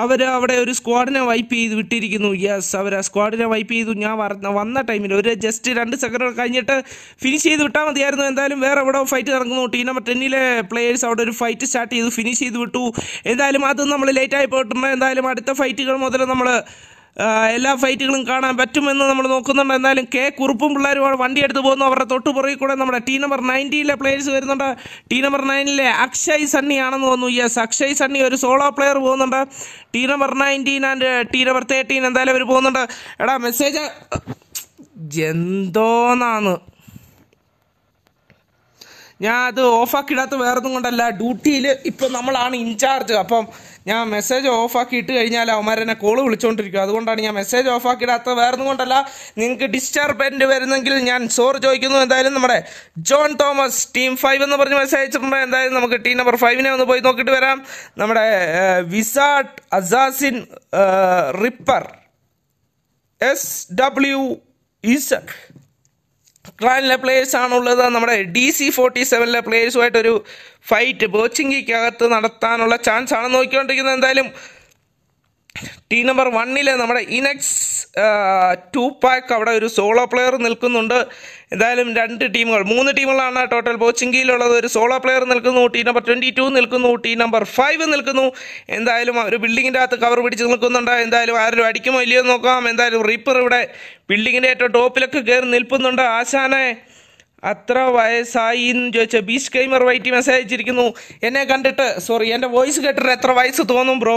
അവർ അവിടെ ഒരു സ്ക്വാഡിനെ വൈപ്പ് ചെയ്ത് വിട്ടിരിക്കുന്നു യെസ് അവർ ആ സ്ക്വാഡിനെ വൈപ്പ് ചെയ്തു ഞാൻ വന്ന ടൈമിൽ ഒരു ജസ്റ്റ് രണ്ട് സെക്കൻഡ് കഴിഞ്ഞിട്ട് ഫിനിഷ് ചെയ്ത് വിട്ടാൽ മതിയായിരുന്നു എന്തായാലും വേറെ എവിടെ ഫൈറ്റ് നടക്കുന്നു ടീം നമ്പർ ടെന്നിലെ പ്ലേയേഴ്സ് അവിടെ ഒരു ഫൈറ്റ് സ്റ്റാർട്ട് ചെയ്തു ഫിനിഷ് ചെയ്ത് വിട്ടു എന്തായാലും അത് നമ്മൾ ലേറ്റായി പോയിട്ടുണ്ട് എന്തായാലും അടുത്ത ഫൈറ്റുകൾ മുതൽ നമ്മൾ എല്ലാ ഫൈറ്റുകളും കാണാൻ പറ്റുമെന്ന് നമ്മൾ നോക്കുന്നുണ്ട് എന്നാലും കെ കുറുപ്പും പിള്ളേരുമാണ് വണ്ടി എടുത്ത് പോകുന്നു അവരുടെ തൊട്ട് പുറകിൽ കൂടെ നമ്മുടെ ടീ നമ്പർ നയൻറ്റീനിലെ പ്ലെയേഴ്സ് വരുന്നുണ്ട് ടീ നമ്പർ നയനിലെ അക്ഷയ് സണ്ണിയാണെന്ന് തോന്നുന്നു യെസ് അക്ഷയ് സണ്ണി ഒരു സോളോ പ്ലെയർ പോകുന്നുണ്ട് T number nineteen and T number thirteen എന്തായാലും അവർ പോകുന്നുണ്ട് എടാ മെസ്സേജ് എന്തോന്നാണ് ഞാൻ അത് ഓഫാക്കിടാത്ത വേറൊന്നും കൊണ്ടല്ല ഡ്യൂട്ടിയിൽ ഇപ്പം നമ്മളാണ് ഇൻചാർജ് അപ്പം ഞാൻ മെസ്സേജ് ഓഫാക്കി ഇട്ട് കഴിഞ്ഞാൽ അവന്മാർ എന്നെ കോള് വിളിച്ചുകൊണ്ടിരിക്കും അതുകൊണ്ടാണ് ഞാൻ മെസ്സേജ് ഓഫാക്കിടാത്ത വേറൊന്നും കൊണ്ടല്ല നിങ്ങൾക്ക് ഡിസ്റ്റർബൻറ്റ് വരുന്നെങ്കിൽ ഞാൻ സോറി ചോദിക്കുന്നു എന്തായാലും നമ്മുടെ ജോൺ തോമസ് ടീം ഫൈവ് എന്ന് പറഞ്ഞ് മെസ്സേജ് അയച്ചിട്ടുമ്പോൾ എന്തായാലും നമുക്ക് ടീം നമ്പർ ഫൈവിനെ ഒന്ന് പോയി നോക്കിയിട്ട് വരാം നമ്മുടെ വിസാട്ട് അസാസിൻ റിപ്പർ എസ് ഡബ്ല്യു ഇസക് ക്ലാനിലെ പ്ലേയേഴ്സ് ആണുള്ളത് നമ്മുടെ ഡി സി ഫോർട്ടി സെവനിലെ പ്ലേയേഴ്സുമായിട്ടൊരു ഫൈറ്റ് ബോച്ചിങ്ങിക്കകത്ത് നടത്താനുള്ള ചാൻസ് ആണ് നോക്കിക്കൊണ്ടിരിക്കുന്നത് എന്തായാലും ടി നമ്പർ വണ്ണിൽ നമ്മുടെ ഇനക്സ് ടു പാക്ക് അവിടെ ഒരു സോളോ പ്ലെയർ നിൽക്കുന്നുണ്ട് എന്തായാലും രണ്ട് ടീമുകൾ മൂന്ന് ടീമുകളാണ് ടോട്ടൽ ബോച്ചിങ്കിയിലുള്ളത് ഒരു സോളോ പ്ലെയർ നിൽക്കുന്നു ടീം നമ്പർ ട്വൻറ്റി ടു നിൽക്കുന്നു ടീം നമ്പർ ഫൈവ് നിൽക്കുന്നു എന്തായാലും ഒരു ബിൽഡിങ്ങിൻ്റെ അകത്ത് കവർ പിടിച്ച് നിൽക്കുന്നുണ്ട് എന്തായാലും ആരും അടിക്കുമോ ഇല്ലയോ നോക്കാം എന്തായാലും റീപ്പർ ഇവിടെ ബിൽഡിങ്ങിൻ്റെ ഏറ്റവും ടോപ്പിലൊക്കെ കയറി നിൽക്കുന്നുണ്ട് ആശാനെ അത്ര വയസ്സായി എന്ന് ചോദിച്ചാൽ ബീച്ച് ഗെയിമർ വൈറ്റി മെസ്സേജ് അയച്ചിരിക്കുന്നു എന്നെ കണ്ടിട്ട് സോറി എൻ്റെ വോയിസ് കേട്ടിട്ട് എത്ര വയസ്സ് തോന്നും ബ്രോ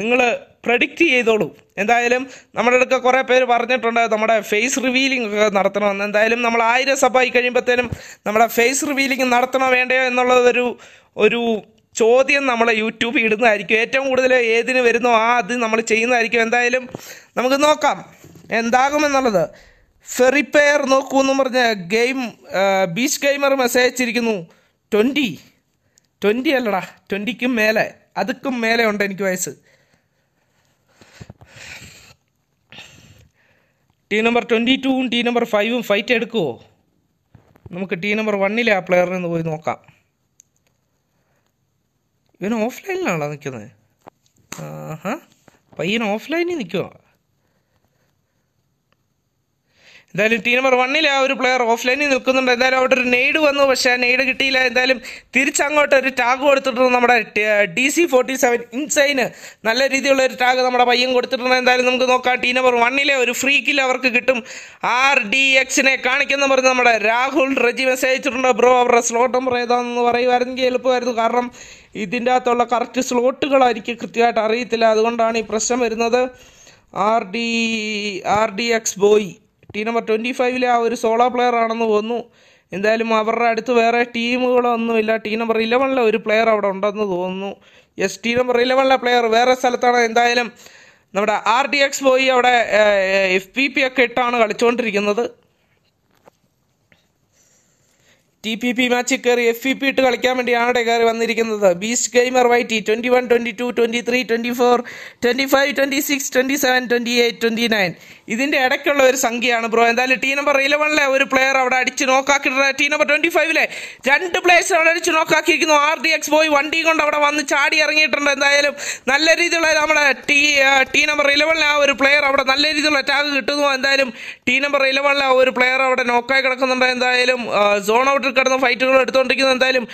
നിങ്ങൾ പ്രഡിക്റ്റ് ചെയ്തോളൂ എന്തായാലും നമ്മുടെ അടുക്ക കുറേ പേര് പറഞ്ഞിട്ടുണ്ട് നമ്മുടെ ഫേസ് റിവീലിംഗ് ഒക്കെ നടത്തണമെന്ന് എന്തായാലും നമ്മൾ ആയിരം സഭ ആയി കഴിയുമ്പോഴത്തേനും നമ്മുടെ ഫേസ് റിവീലിംഗ് നടത്തണോ വേണ്ടയോ എന്നുള്ളതൊരു ഒരു ചോദ്യം നമ്മൾ യൂട്യൂബിൽ ഇടുന്നതായിരിക്കും ഏറ്റവും കൂടുതൽ ഏതിന് വരുന്നോ ആ അത് നമ്മൾ ചെയ്യുന്നതായിരിക്കും എന്തായാലും നമുക്ക് നോക്കാം എന്താകുമെന്നുള്ളത് ഫെറിപ്പയർ നോക്കൂ എന്ന് പറഞ്ഞ ഗെയിം ബീച്ച് ഗെയിമർ മെസ്സേജ് അയച്ചിരിക്കുന്നു ട്വൻറ്റി ട്വൻറ്റി അല്ലടാ ട്വൻറ്റിക്കും മേലെ അതുക്കും മേലെ ഉണ്ട് എനിക്ക് വയസ്സ് ടി നമ്പർ ട്വൻറ്റി ടുവും ടി നമ്പർ ഫൈവും ഫൈറ്റ് എടുക്കുമോ നമുക്ക് ടി നമ്പർ വണ്ണിലെ ആ പ്ലെയറിനെ ഒന്ന് പോയി നോക്കാം ഇവൻ ഓഫ്ലൈനിലാണോ നിൽക്കുന്നത് ആഹാ പയ്യൻ ഓഫ്ലൈനിൽ നിൽക്കുമോ എന്തായാലും ടീം നമ്പർ വണ്ണിൽ ആ ഒരു പ്ലെയർ ഓഫ്ലൈനിൽ നിൽക്കുന്നുണ്ട് എന്തായാലും അവിടെ ഒരു നെയ്ഡ് വന്നു പക്ഷേ ആ നെയ്ഡ് കിട്ടിയില്ല എന്തായാലും തിരിച്ചങ്ങോട്ട് ഒരു ടാഗ് കൊടുത്തിട്ടുണ്ട് നമ്മുടെ ഡി സി ഫോർട്ടി സെവൻ ഇൻസൈന് നല്ല രീതിയിലുള്ള ഒരു ടാഗ് നമ്മുടെ പയ്യൻ കൊടുത്തിട്ടുണ്ട് എന്തായാലും നമുക്ക് നോക്കാം ടീം നമ്പർ വണ്ണിലെ ഒരു ഫ്രീ കിൽ അവർക്ക് കിട്ടും ആർ ഡി എക്സിനെ കാണിക്കുന്ന പറഞ്ഞ് നമ്മുടെ രാഹുൽ റെജി മെസ്സേജ് അയച്ചിട്ടുണ്ട് ബ്രോ അവരുടെ സ്ലോട്ട് നമ്പർ ഏതാണെന്ന് പറയുമായിരുന്നെങ്കിൽ എളുപ്പമായിരുന്നു കാരണം ഇതിൻ്റെ അകത്തുള്ള കറക്റ്റ് സ്ലോട്ടുകളായിരിക്കും കൃത്യമായിട്ട് അറിയത്തില്ല അതുകൊണ്ടാണ് ഈ പ്രശ്നം വരുന്നത് R D R D X boy team number twenty ഫൈവിലെ ആ ഒരു സോളോ പ്ലെയർ ആണെന്ന് തോന്നുന്നു എന്തായാലും അവരുടെ അടുത്ത് വേറെ ടീമുകളൊന്നുമില്ല ടീം നമ്പർ ഇലവനിലെ ഒരു പ്ലെയർ അവിടെ ഉണ്ടെന്ന് തോന്നുന്നു യെസ് ടീം നമ്പർ ഇലവനിലെ പ്ലെയർ വേറെ സ്ഥലത്താണ് എന്തായാലും നമ്മുടെ ആർ ഡി എക്സ് പോയി അവിടെ എഫ് പി പി ഒക്കെ ഇട്ടാണ് കളിച്ചുകൊണ്ടിരിക്കുന്നത് ടി പി പി മാച്ചിൽ കയറി എഫ് ഇ പി ഇട്ട് കളിക്കാൻ വേണ്ടിയാണ് കയറി വന്നിരിക്കുന്നത് beast gamer whitey twenty one twenty two twenty three twenty four twenty five twenty six twenty seven twenty eight twenty nine ഇതിൻ്റെ ഇടയ്ക്കുള്ള ഒരു സംഖ്യയാണ് ബ്രോ എന്തായാലും ടീ നമ്പർ ഇലവനിലെ ഒരു പ്ലെയർ അവിടെ അടിച്ച് നോക്കാക്കിയിട്ട് ടീ നമ്പർ ട്വൻറ്റി ഫൈവിലെ രണ്ട് പ്ലേയേഴ്സ് അവിടെ അടിച്ച് നോക്കാക്കിയിരിക്കുന്നു ആർ ഡി എക്സ് പോയി വണ്ടി കൊണ്ട് അവിടെ വന്ന് ചാടി ഇറങ്ങിയിട്ടുണ്ട് എന്തായാലും നല്ല രീതിയിലുള്ള നമ്മുടെ ടീ ടീ നമ്പർ ഇലവനിലെ ആ ഒരു പ്ലെയർ അവിടെ നല്ല രീതിയിലുള്ള ടാഗ് കിട്ടുന്നു എന്തായാലും ടീ നമ്പർ ഇലവനിലെ ആ ഒരു പ്ലെയർ അവിടെ നോക്കായി കിടക്കുന്നുണ്ട് എന്തായാലും സോൺ ഔട്ട് കടന്ന് ഫൈറ്റുകൾ എടുത്തുകൊണ്ടിരിക്കുന്നത് എന്തായാലും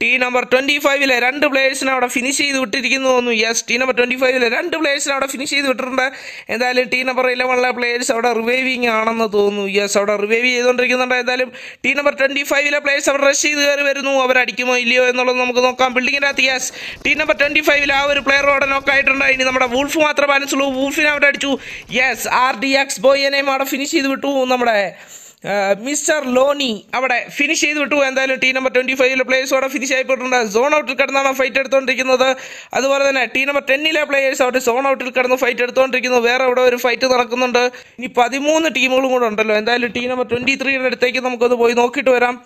ടീ നമ്പർ ട്വൻറ്റി ഫൈവിലെ രണ്ട് പ്ലേയേഴ്സിനെ അവിടെ ഫിനിഷ് ചെയ്ത് വിട്ടിരിക്കുന്നു തോന്നുന്നു യെസ് ടീ നമ്പർ ട്വൻറ്റി ഫൈവിലെ രണ്ട് പ്ലേയേഴ്സിനെ അവിടെ ഫിനിഷ് ചെയ്ത് വിട്ടിട്ടുണ്ട് എന്തായാലും ടീ നമ്പർ ഇലവണിലെ പ്ലേയേഴ്സ് അവിടെ റിവൈവിങ് ആണെന്ന് തോന്നുന്നു യെസ് അവിടെ റിവൈവ് ചെയ്തുകൊണ്ടിരിക്കുന്നുണ്ട് എന്തായാലും ടീ നമ്പർ ട്വൻറ്റി ഫൈവിലെ പ്ലേയേഴ്സ് അവിടെ റഷ് ചെയ്ത് കയറി വരുന്നു അവരടിക്കുമോ ഇല്ലയോ എന്നുള്ളത് നമുക്ക് നോക്കാം ബിൽഡിങ്ങിൻ്റെ അകത്ത് യെസ് ടീ നമ്പർ ട്വൻറ്റി ഫൈവിൽ ആ ഒരു പ്ലെയർ അവിടെ നോക്കായിട്ടുണ്ട് ഇനി നമ്മുടെ വൂൾഫ് മാത്രം ബാലൻസ് ഉള്ളൂ വൂൾഫിനെ അവിടെ അടിച്ചു യെസ് ആർ ഡി എക്സ് ബോയിനെയും അവിടെ ഫിനിഷ് ചെയ്ത് വിട്ടു നമ്മുടെ മിസ്റ്റർ ലോണി അവിടെ ഫിനിഷ് ചെയ്ത് വിട്ടു എന്തായാലും ടീം നമ്പർ ട്വന്റി ഫൈവിലെ അവിടെ ഫിനിഷ് ആയിപ്പോയിട്ടുണ്ട് സോൺ ഔട്ടിൽ കിടന്നാണ് ഫൈറ്റ് എടുത്തുകൊണ്ടിരിക്കുന്നത് അതുപോലെ തന്നെ ടീം നമ്പർ ടെന്നിലെ പ്ലേയേഴ്സ് അവിടെ സോൺ ഔട്ടിൽ കിടന്ന് ഫൈറ്റ് എടുത്തുകൊണ്ടിരിക്കുന്നു വേറെ അവിടെ ഒരു ഫൈറ്റ് നടക്കുന്നുണ്ട് ഇനി പതിമൂന്ന് ടീമുകളും കൂടെ ഉണ്ടല്ലോ എന്തായാലും ടീം നമ്പർ ട്വന്റി ത്രീയുടെ അടുത്തേക്ക് നമുക്കൊന്ന് പോയി നോക്കിയിട്ട് വരാം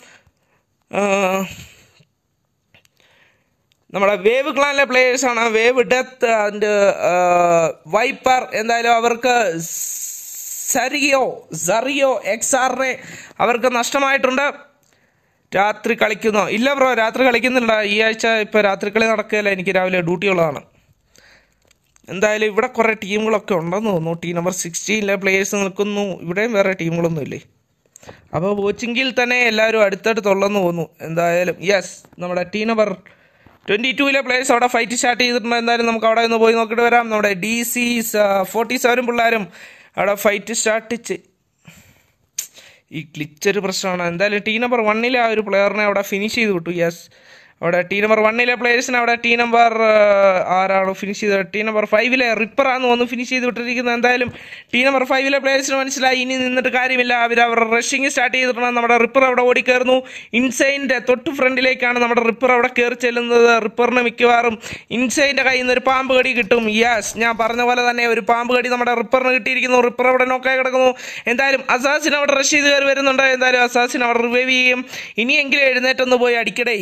നമ്മുടെ വേവ് ക്ലാനിലെ പ്ലേയേഴ്സാണ് വേവ് ഡെത്ത് ആൻഡ് വൈപ്പർ എന്തായാലും അവർക്ക് സരിയോ സറിയോ എക്സ് എ അവർക്ക് നഷ്ടമായിട്ടുണ്ട് രാത്രി കളിക്കുന്നോ ഇല്ല ബ്രോ രാത്രി കളിക്കുന്നില്ല ഈ ആഴ്ച ഇപ്പോൾ രാത്രി കളി നടക്കുകയല്ല എനിക്ക് രാവിലെ ഡ്യൂട്ടി ഉള്ളതാണ് എന്തായാലും ഇവിടെ കുറേ ടീമുകളൊക്കെ ഉണ്ടെന്ന് തോന്നുന്നു ടീം നമ്പർ സിക്സ്റ്റീനിലെ പ്ലേയേഴ്സ് നിൽക്കുന്നു ഇവിടെയും വേറെ ടീമുകളൊന്നും ഇല്ലേ അപ്പോൾ കോച്ചിങ്ങിൽ തന്നെ എല്ലാവരും അടുത്തടുത്തുള്ളെന്ന് തോന്നുന്നു എന്തായാലും യെസ് നമ്മുടെ ടീം നമ്പർ ട്വൻറ്റി ടൂവിലെ പ്ലേയേഴ്സ് അവിടെ ഫൈറ്റ് സ്റ്റാർട്ട് ചെയ്തിട്ടുണ്ട് എന്തായാലും നമുക്ക് അവിടെ നിന്ന് പോയി നോക്കിയിട്ട് വരാം നമ്മുടെ ഡി സി ഫോർട്ടി സെവനും പിള്ളേരും അവിടെ ഫൈറ്റ് സ്റ്റാർട്ട് ഈ ക്ലിച്ചൊരു പ്രശ്നമാണ് എന്തായാലും ടീം നമ്പർ വണ്ണിലെ ആ ഒരു പ്ലെയറിനെ അവിടെ ഫിനിഷ് ചെയ്ത് വിട്ടു യെസ് അവിടെ ടീ നമ്പർ വണ്ണിലെ പ്ലേയേഴ്സിന് അവിടെ ടീ നമ്പർ ആരാണ് ഫിനിഷ് ചെയ്തത് ടീ നമ്പർ ഫൈവിലെ റിപ്പറാന്ന് വന്ന് ഫിനിഷ് ചെയ്ത് വിട്ടിരിക്കുന്നത് എന്തായാലും ടീ നമ്പർ ഫൈവിലെ പ്ലേയേഴ്സിന് മനസ്സിലായി ഇനി നിന്നിട്ട് കാര്യമില്ല അവർ അവർ റഷിങ് സ്റ്റാർട്ട് ചെയ്തിട്ടുണ്ട് നമ്മുടെ റിപ്പർ അവിടെ ഓടിക്കയറുന്നു ഇൻസൈൻ്റെ തൊട്ട് ഫ്രണ്ടിലേക്കാണ് നമ്മുടെ റിപ്പർ അവിടെ കയറി ചെല്ലുന്നത് റിപ്പറിന് മിക്കവാറും ഇൻസൈൻ്റെ കയ്യിൽ നിന്ന് ഒരു പാമ്പ് കടി കിട്ടും യാസ് ഞാൻ പറഞ്ഞ പോലെ തന്നെ ഒരു പാമ്പ് കടി നമ്മുടെ റിപ്പറിന് കിട്ടിയിരിക്കുന്നു റിപ്പർ അവിടെ നോക്കായി കിടക്കുന്നു എന്തായാലും അസാസിൻ അവിടെ റഷ് ചെയ്ത് കയറി വരുന്നുണ്ട് എന്തായാലും അസാസിൻ അവിടെ റിവൈവ് ചെയ്യും ഇനിയെങ്കിലും എഴുന്നേറ്റൊന്ന് പോയി അടിക്കടേ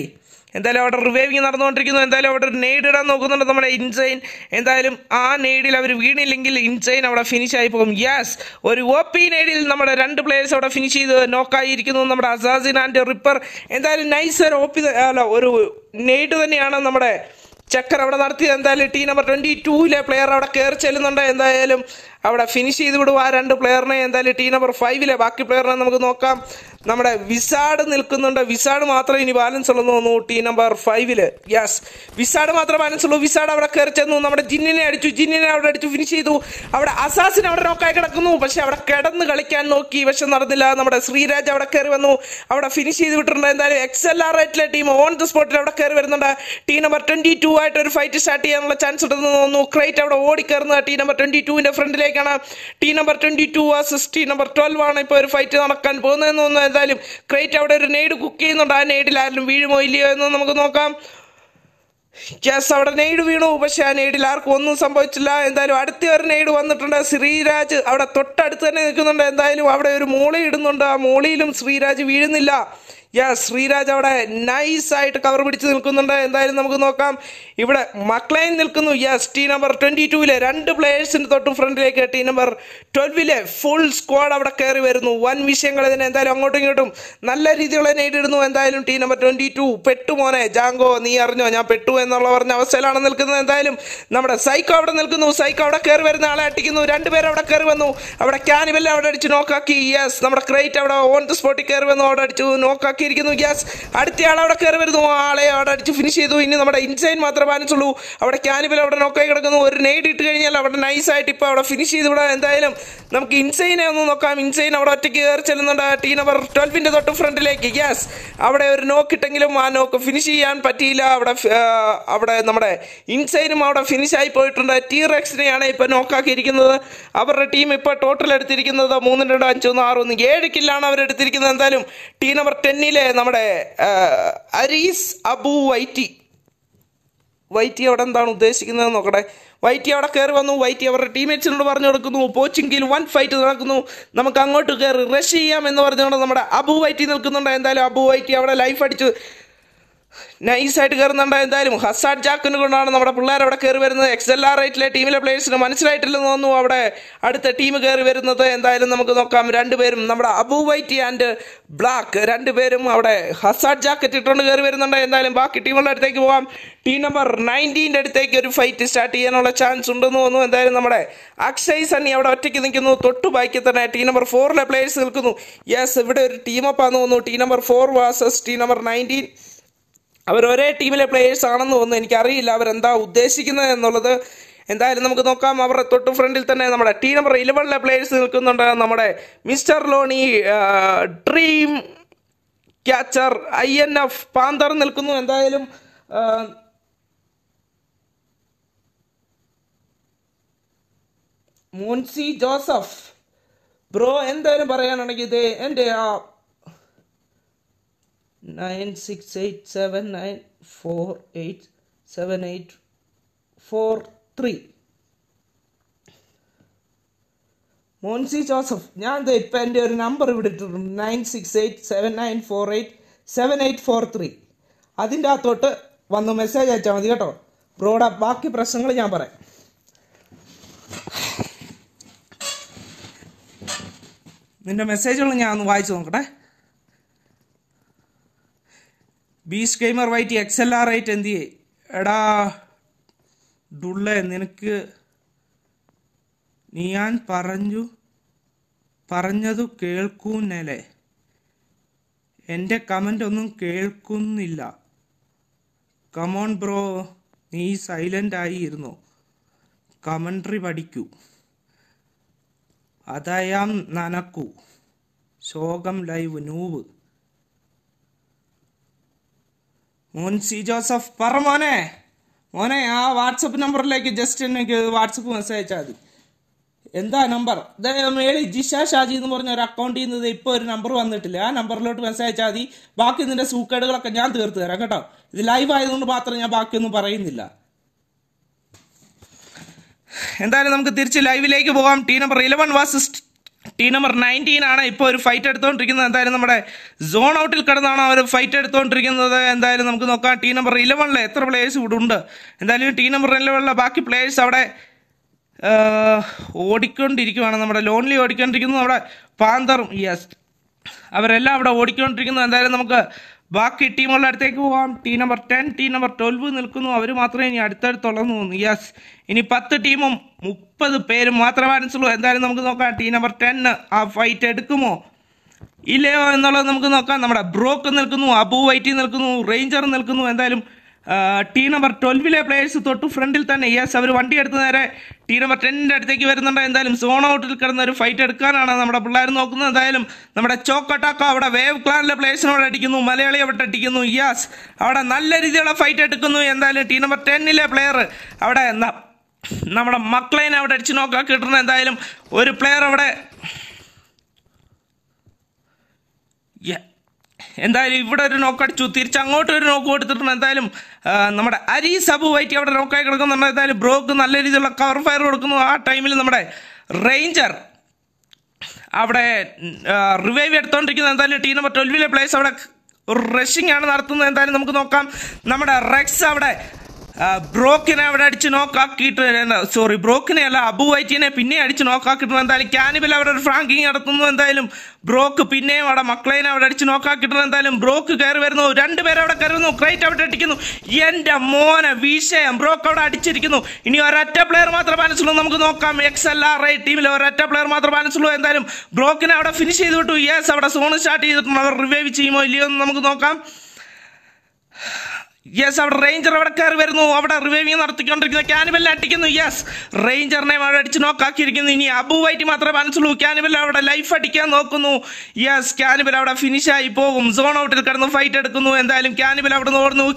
എന്തായാലും അവിടെ റിവൈവിങ് നടന്നുകൊണ്ടിരിക്കുന്നു എന്തായാലും അവിടെ ഒരു നെയ്ഡ് ഇടാൻ നോക്കുന്നുണ്ട് നമ്മുടെ ഇൻസൈൻ എന്തായാലും ആ നെയ്ഡിൽ അവർ വീണില്ലെങ്കിൽ ഇൻസൈൻ അവിടെ ഫിനിഷ് ആയി പോകും യാസ് ഒരു ഒ പി നെയ്ഡിൽ നമ്മുടെ രണ്ട് പ്ലേയേഴ്സ് അവിടെ ഫിനിഷ് ചെയ്ത് നോക്കായിരിക്കുന്നു നമ്മുടെ അസാസിൻ ആൻഡ് റിപ്പർ എന്തായാലും നൈസ് ഒരു ഒ പി അല്ല ഒരു നെയ്ഡ് തന്നെയാണ് നമ്മുടെ ചക്കർ അവിടെ നടത്തിയത് എന്തായാലും ടീം നമ്പർ ട്വൻറ്റി ടൂയിലെ പ്ലെയർ അവിടെ കയറി ചെല്ലുന്നുണ്ട് എന്തായാലും അവിടെ ഫിനിഷ് ചെയ്ത് വിടും ആ രണ്ട് പ്ലെയറിനെ എന്തായാലും ടീം നമ്പർ ഫൈവിലെ ബാക്കി പ്ലെയറിനെ നമുക്ക് നോക്കാം നമ്മുടെ വിസാഡ് നിൽക്കുന്നുണ്ട് വിസാഡ് മാത്രം ഇനി ബാലൻസ് ഉള്ളെന്ന് തോന്നുന്നു ടീം നമ്പർ ഫൈവില് യെസ് വിസാഡ് മാത്രം ബാലൻസ് ഉള്ളൂ വിസാഡ് അവിടെ കയറി ചെന്നു നമ്മുടെ ജിന്നിനെ അടിച്ചു ജിന്നിനെ അവിടെ അടിച്ചു ഫിനിഷ് ചെയ്തു അവിടെ അസാസിന് അവിടെ നോക്കായി കിടക്കുന്നു പക്ഷെ അവിടെ കിടന്ന് കളിക്കാൻ നോക്കി പക്ഷെ നടന്നില്ല നമ്മുടെ ശ്രീരാജ് അവിടെ കയറി വന്നു അവിടെ ഫിനിഷ് ചെയ്ത് വിട്ടിട്ടുണ്ട് എന്തായാലും എക്സ് എൽ ആർ ആയിട്ടുള്ള ടീം ഓൺ ദ സ്പോട്ടിൽ അവിടെ കയറി വരുന്നുണ്ട് ടീം നമ്പർ ട്വന്റി ടു ആയിട്ട് ഒരു ഫൈറ്റ് സ്റ്റാർട്ട് ചെയ്യാനുള്ള ചാൻസ് ഉണ്ടെന്ന് തോന്നുന്നു ക്രൈറ്റ് അവിടെ ഓടിക്കയറുന്ന ടീം നമ്പർ ട്വന്റി ടുവിന്റെ ഫ്രണ്ടിലേക്കാണ് team number twenty two versus team number twelve ആണ് ഇപ്പോൾ ഒരു ഫൈറ്റ് നടക്കാൻ പോകുന്നതെന്ന് തോന്നുന്നു ഏതായാലും ക്രേറ്റ് അവിടെ ഒരു നെയ്ഡ് കുക്ക് ചെയ്യുന്നുണ്ട് ആ നെയ്ഡിൽ ആരും വീഴുമോ ഇല്ലയോ എന്ന് നമുക്ക് നോക്കാം യെസ് അവിടെ നെയ്ഡ് വീണു പക്ഷെ ആ നെയ്ഡിൽ ആർക്കും ഒന്നും സംഭവിച്ചില്ല എന്തായാലും അടുത്ത ഒരു നെയ്ഡ് വന്നിട്ടുണ്ട് ശ്രീരാജ് അവിടെ തൊട്ടടുത്ത് തന്നെ നിൽക്കുന്നുണ്ട് എന്തായാലും അവിടെ ഒരു മോളി ഇടുന്നുണ്ട് ആ മോളിയിലും ശ്രീരാജ് വീഴുന്നില്ല യാ ശ്രീരാജ് അവിടെ നൈസ് ആയിട്ട് കവർ പിടിച്ച് നിൽക്കുന്നുണ്ട് എന്തായാലും നമുക്ക് നോക്കാം ഇവിടെ മക്ലൈൻ നിൽക്കുന്നു യെസ് ടി നമ്പർ ട്വൻറ്റി ടുവിലെ രണ്ട് പ്ലേയേഴ്സിന് തൊട്ടും ഫ്രണ്ടിലേക്ക് ടീ നമ്പർ ട്വൽവിലെ ഫുൾ സ്ക്വാഡ് അവിടെ കയറി വരുന്നു വൻ വിഷയങ്ങൾ ഇതിനെ എന്തായാലും അങ്ങോട്ടും ഇങ്ങോട്ടും നല്ല രീതികളെ നേടിയിരുന്നു എന്തായാലും ടീ നമ്പർ ട്വൻറ്റി ടു പെട്ടുമോനെ ജാങ്കോ നീ അറിഞ്ഞോ ഞാൻ പെട്ടു എന്നുള്ള പറഞ്ഞ അവസ്ഥയിലാണ് നിൽക്കുന്നത് എന്തായാലും നമ്മുടെ സൈക്കോ അവിടെ നിൽക്കുന്നു സൈക്കോ അവിടെ കയറി വരുന്ന ആളെ അട്ടിക്കുന്നു രണ്ടുപേരും അവിടെ കയറി വന്നു അവിടെ ക്യാനിബെല്ലാം അവിടെ അടിച്ച് നോക്കാക്കി യെസ് നമ്മുടെ ക്രൈറ്റ് അവിടെ ഓൺ ദ സ്പോട്ടിൽ കയറി വന്നു അവിടെ അടിച്ചു നോക്കാക്കി ആക്കിയിരിക്കുന്നു ഗ്യാസ് അടുത്ത ആൾ അവിടെ കയറി വരുന്നു ആളെ അവിടെ അടിച്ച് ഫിനിഷ് ചെയ്തു ഇനി നമ്മുടെ ഇൻസൈൻ മാത്രം ബാലൻസുള്ളൂ അവിടെ ക്യാനിബിൽ അവിടെ നോക്കായി കിടക്കുന്നു ഒരു നെയ്ഡ് ഇട്ട് കഴിഞ്ഞാൽ അവിടെ നൈസായിട്ട് ഇപ്പോൾ അവിടെ ഫിനിഷ് ചെയ്ത് ഇവിടെ എന്തായാലും നമുക്ക് ഇൻസൈനെ ഒന്ന് നോക്കാം ഇൻസൈൻ അവിടെ ഒറ്റയ്ക്ക് കയറി ചെല്ലുന്നുണ്ട് ടീ നമ്പർ ട്വൽവിൻ്റെ തൊട്ട് ഫ്രണ്ടിലേക്ക് ഗ്യാസ് അവിടെ ഒരു നോക്ക് ഇട്ടെങ്കിലും ആ നോക്ക് ഫിനിഷ് ചെയ്യാൻ പറ്റിയില്ല അവിടെ അവിടെ നമ്മുടെ ഇൻസൈനും അവിടെ ഫിനിഷ് ആയി പോയിട്ടുണ്ട് ടീ റെക്സിനെയാണ് ഇപ്പോൾ നോക്കാക്കിയിരിക്കുന്നത് അവരുടെ ടീം ഇപ്പോൾ ടോട്ടൽ എടുത്തിരിക്കുന്നത് മൂന്ന് രണ്ട് അഞ്ച് ഒന്ന് ആറ് ഒന്ന് ഏഴ് കില്ലാണ് അവരെടുത്തിരിക്കുന്നത് എന്തായാലും ടീ നമ്പർ ടെന്നിൽ പിന്നെ നമ്മുടെ അരീസ് അബു വൈറ്റി വൈറ്റി അവിടെ എന്താണ് ഉദ്ദേശിക്കുന്നത് നോക്കട്ടെ വൈറ്റി അവിടെ കയറി വന്നു വൈറ്റി അവരുടെ ടീംമേറ്റ്സിനോട് പറഞ്ഞു കൊടുക്കുന്നു പോച്ചിങ്കിൽ വൺ ഫൈറ്റ് നടക്കുന്നു നമുക്ക് അങ്ങോട്ട് കയറി റഷ് ചെയ്യാം എന്ന് പറഞ്ഞുകൊണ്ട് നമ്മുടെ അബു വൈറ്റി നിൽക്കുന്നുണ്ട് എന്തായാലും അബു വൈറ്റി അവിടെ ലൈഫ് അടിച്ചു നൈസായിട്ട് കയറുന്നുണ്ടോ എന്തായാലും ഹസാഡ് ജാക്കിന് കൊണ്ടാണ് നമ്മുടെ പിള്ളേർ അവിടെ കയറി വരുന്നത് എക്സ് എൽ ആർ റേറ്റിലെ ടീമിലെ പ്ലേയേഴ്സിന് മനസ്സിലായിട്ടില്ലെന്ന് തോന്നുന്നു അവിടെ അടുത്ത ടീം കയറി വരുന്നത് എന്തായാലും നമുക്ക് നോക്കാം രണ്ടുപേരും നമ്മുടെ അബു വൈറ്റി ആൻഡ് ബ്ലാക്ക് രണ്ടുപേരും അവിടെ ഹസാഡ് ജാക്കറ്റ് ഇട്ടുകൊണ്ട് കയറി വരുന്നുണ്ട് എന്തായാലും ബാക്കി ടീമുകളുടെ അടുത്തേക്ക് പോകാം ടീം നമ്പർ നയൻറ്റീൻ്റെ അടുത്തേക്ക് ഒരു ഫൈറ്റ് സ്റ്റാർട്ട് ചെയ്യാനുള്ള ചാൻസ് ഉണ്ടെന്ന് തോന്നുന്നു എന്തായാലും നമ്മുടെ അക്ഷയ് സണ്ണി അവിടെ ഒറ്റയ്ക്ക് നിൽക്കുന്നു തൊട്ടു ബാക്കി തന്നെ ടീം നമ്പർ ഫോറിലെ പ്ലേയേഴ്സ് നിൽക്കുന്നു യെസ് ഇവിടെ ഒരു ടീം അപ്പാന്ന് തോന്നുന്നു team number four versus team number nineteen അവർ ഒരേ ടീമിലെ പ്ലേയേഴ്സ് ആണെന്ന് തോന്നുന്നു എനിക്കറിയില്ല അവരെന്താ ഉദ്ദേശിക്കുന്നത് എന്നുള്ളത് എന്തായാലും നമുക്ക് നോക്കാം അവർ തൊട്ട് ഫ്രണ്ടിൽ തന്നെ നമ്മുടെ ടീം നമ്പർ ഇലവനിലെ പ്ലേയേഴ്സ് നിൽക്കുന്നുണ്ട് നമ്മുടെ മിസ്റ്റർ ലോണി dream catcher I N F panther നിൽക്കുന്നു എന്തായാലും മുൻസി ജോസഫ് ബ്രോ എന്തായാലും പറയാനാണെങ്കിൽ ഇത് എൻ്റെ ആ nine six eight seven nine four eight seven eight four three Moncy Joseph ഞാൻ ഇപ്പം എൻ്റെ ഒരു നമ്പർ ഇവിടെ ഇട്ടിട്ടുണ്ട് nine six eight seven nine four eight seven eight four three അതിൻ്റെ അകത്തോട്ട് വന്ന് മെസ്സേജ് അയച്ചാൽ മതി കേട്ടോ ബ്രോഡ ബാക്കി പ്രശ്നങ്ങൾ ഞാൻ പറയാം നിന്റെ മെസ്സേജുകൾ ഞാൻ ഒന്ന് വായിച്ചു നോക്കട്ടെ beach gamer white X L R rate എന്തി എടാ ഡുള്ള നിനക്ക് നീ ഞാൻ പറഞ്ഞു പറഞ്ഞതു കേൾക്കൂന്നല്ലേ എൻ്റെ കമൻ്റ് ഒന്നും കേൾക്കുന്നില്ല കമോൺ ബ്രോ നീ സൈലൻ്റ് ആയിരുന്നു കമൻട്രി പഠിക്കൂ അതായാം നനക്കൂ ശോകം ലൈവ് നൂവ് മുൻസി ജോസഫ് പറ മോനെ മോനെ ആ വാട്സപ്പ് നമ്പറിലേക്ക് ജസ്റ്റ് എനിക്ക് വാട്സപ്പ് മെസ്സേജ് അയച്ചാൽ മതി എന്താ നമ്പർ മേളി ജിഷ ഷാജി എന്ന് പറഞ്ഞ ഒരു അക്കൗണ്ടിൽ നിന്ന് ഇപ്പോൾ ഒരു നമ്പർ വന്നിട്ടില്ല ആ നമ്പറിലോട്ട് മെസ്സേജ് അയച്ചാൽ മതി ബാക്കി നിന്റെ സൂക്കേടുകളൊക്കെ ഞാൻ തീർത്ത് തരാം കേട്ടോ ഇത് ലൈവ് ആയതുകൊണ്ട് മാത്രം ഞാൻ ബാക്കിയൊന്നും പറയുന്നില്ല എന്തായാലും നമുക്ക് തിരിച്ച് ലൈവിലേക്ക് പോകാം T number eleven versus team number nineteen ആണ് ഇപ്പോൾ ഒരു ഫൈറ്റ് എടുത്തുകൊണ്ടിരിക്കുന്നത് എന്തായാലും നമ്മുടെ സോൺ ഔട്ടിൽ കിടന്നാണ് അവർ ഫൈറ്റ് എടുത്തുകൊണ്ടിരിക്കുന്നത് എന്തായാലും നമുക്ക് നോക്കാം ടീം നമ്പർ ഇലവനിൽ എത്ര പ്ലേയേഴ്സ് ഇവിടെ ഉണ്ട് എന്തായാലും ടീം നമ്പർ ഇലവനിലെ ബാക്കി പ്ലേയേഴ്സ് അവിടെ ഓടിക്കൊണ്ടിരിക്കുവാണ് നമ്മുടെ ലോൺലി ഓടിക്കൊണ്ടിരിക്കുന്നത് നമ്മുടെ പാന്തറും യെസ് അവരെല്ലാം അവിടെ ഓടിക്കൊണ്ടിരിക്കുന്നത് എന്തായാലും നമുക്ക് ബാക്കി ടീമുകളുടെ അടുത്തേക്ക് പോകാം team number ten team number twelve നിൽക്കുന്നു അവർ മാത്രമേ ഇനി അടുത്തടുത്തുള്ളതെന്ന് തോന്നുന്നു യെസ് ഇനി പത്ത് ടീമും മുപ്പത് പേരും മാത്രമേ ബാലൻസുള്ളൂ എന്തായാലും നമുക്ക് നോക്കാം ടീം നമ്പർ ടെന്ന് ആ ഫൈറ്റ് എടുക്കുമോ ഇല്ലയോ എന്നുള്ളത് നമുക്ക് നോക്കാം നമ്മുടെ ബ്രോക്ക് നിൽക്കുന്നു അബു വൈറ്റി നിൽക്കുന്നു റേഞ്ചർ നിൽക്കുന്നു എന്തായാലും ടീ നമ്പർ ട്വൽവിലെ പ്ലേയേഴ്സ് തൊട്ട് ഫ്രണ്ടിൽ തന്നെ യെസ് അവർ വണ്ടി എടുത്ത് നേരെ ടീ നമ്പർ ടെന്നിൻ്റെ അടുത്തേക്ക് വരുന്നുണ്ട് എന്തായാലും സോൺ ഔട്ടിൽ കിടന്ന ഒരു ഫൈറ്റ് എടുക്കാനാണ് നമ്മുടെ പിള്ളേർ നോക്കുന്നത് എന്തായാലും നമ്മുടെ ചോക്ക് അട്ടാക്ക അവിടെ വേവ് ക്ലാനിലെ അവിടെ അടിക്കുന്നു മലയാളി അവിടെ അടിക്കുന്നു യാസ് അവിടെ നല്ല രീതിയിലുള്ള ഫൈറ്റ് എടുക്കുന്നു എന്തായാലും ടീ നമ്പർ ടെന്നിലെ പ്ലെയർ അവിടെ നമ്മുടെ മക്കളേനെ അവിടെ അടിച്ച് നോക്കാൻ കിട്ടുന്നത് എന്തായാലും ഒരു പ്ലെയർ അവിടെ എന്തായാലും ഇവിടെ ഒരു നോക്ക് തിരിച്ച് അങ്ങോട്ട് ഒരു നോക്ക് കൊടുത്തിട്ടുണ്ട് എന്തായാലും നമ്മുടെ അരി സബു വൈറ്റി അവിടെ നോക്കായി കിടക്കുന്നുണ്ട് എന്തായാലും ബ്രോക്ക് നല്ല രീതിയിലുള്ള കവർ ഫയർ കൊടുക്കുന്നു ആ ടൈമിൽ നമ്മുടെ റേഞ്ചർ അവിടെ റിവൈവ് എടുത്തോണ്ടിരിക്കുന്നത് എന്തായാലും ടീം നമ്പർ ട്വൽവിലെ പ്ലേസ് അവിടെ റഷിംഗ് ആണ് നടത്തുന്നത് എന്തായാലും നമുക്ക് നോക്കാം നമ്മുടെ റെക്സ് അവിടെ ബ്രോക്കിനെ അവിടെ അടിച്ച് നോക്കാക്കിയിട്ട് സോറി ബ്രോക്കിനെ അല്ല അബു വൈറ്റിനെ പിന്നെ അടിച്ച് നോക്കാക്കിയിട്ടുണ്ട് എന്തായാലും ക്യാനിബൽ അവിടെ ഒരു ഫ്രാങ്കിങ് നടത്തുന്നു എന്തായാലും ബ്രോക്ക് പിന്നെയും അവിടെ മക്കളേനെ അവിടെ അടിച്ച് നോക്കാക്കിയിട്ടുണ്ട് എന്തായാലും ബ്രോക്ക് കയറി വരുന്നു രണ്ടുപേരും അവിടെ കയറുന്നു ക്രൈറ്റ് അവിടെ അടിക്കുന്നു എന്റെ മോനെ വിഷയം ബ്രോക്ക് അവിടെ അടിച്ചിരിക്കുന്നു ഇനി ഒരൊറ്റ പ്ലെയർ മാത്രം ബാലൻസുള്ളൂ നമുക്ക് നോക്കാം എക്സ് എൽ ആർ ഐ ടീമിൽ ഒരൊറ്റ പ്ലെയർ മാത്രം ബാലൻസുള്ളൂ എന്തായാലും ബ്രോക്കിനെ അവിടെ ഫിനിഷ് ചെയ്ത് വിട്ടു യെസ് അവിടെ സോൺ സ്റ്റാർട്ട് ചെയ്തിട്ടുണ്ട് അവർ റിവൈവ് ചെയ്യുമോ ഇല്ലയോ എന്ന് നമുക്ക് നോക്കാം യെസ് അവിടെ റേഞ്ചർ അവിടെ കയറി വരുന്നു അവിടെ റിവൈവിങ് നടത്തിക്കൊണ്ടിരിക്കുന്ന കാനിബൽ അടിക്കുന്നു യെസ് റേഞ്ചറിനെ അവിടെ അടിച്ച് നോക്കാക്കിയിരിക്കുന്നു ഇനി അബു വൈറ്റ് മാത്രമേ മനസ്സിലുള്ളൂ കാനിബൽ അവിടെ ലൈഫ് അടിക്കാൻ നോക്കുന്നു യെസ് ക്യാനിബെൽ അവിടെ ഫിനിഷായി പോകും സോൺ ഔട്ടിൽ കിടന്ന് ഫൈറ്റ് എടുക്കുന്നു എന്തായാലും കാനിബൽ അവിടെ നിന്ന് ഓടുന്നു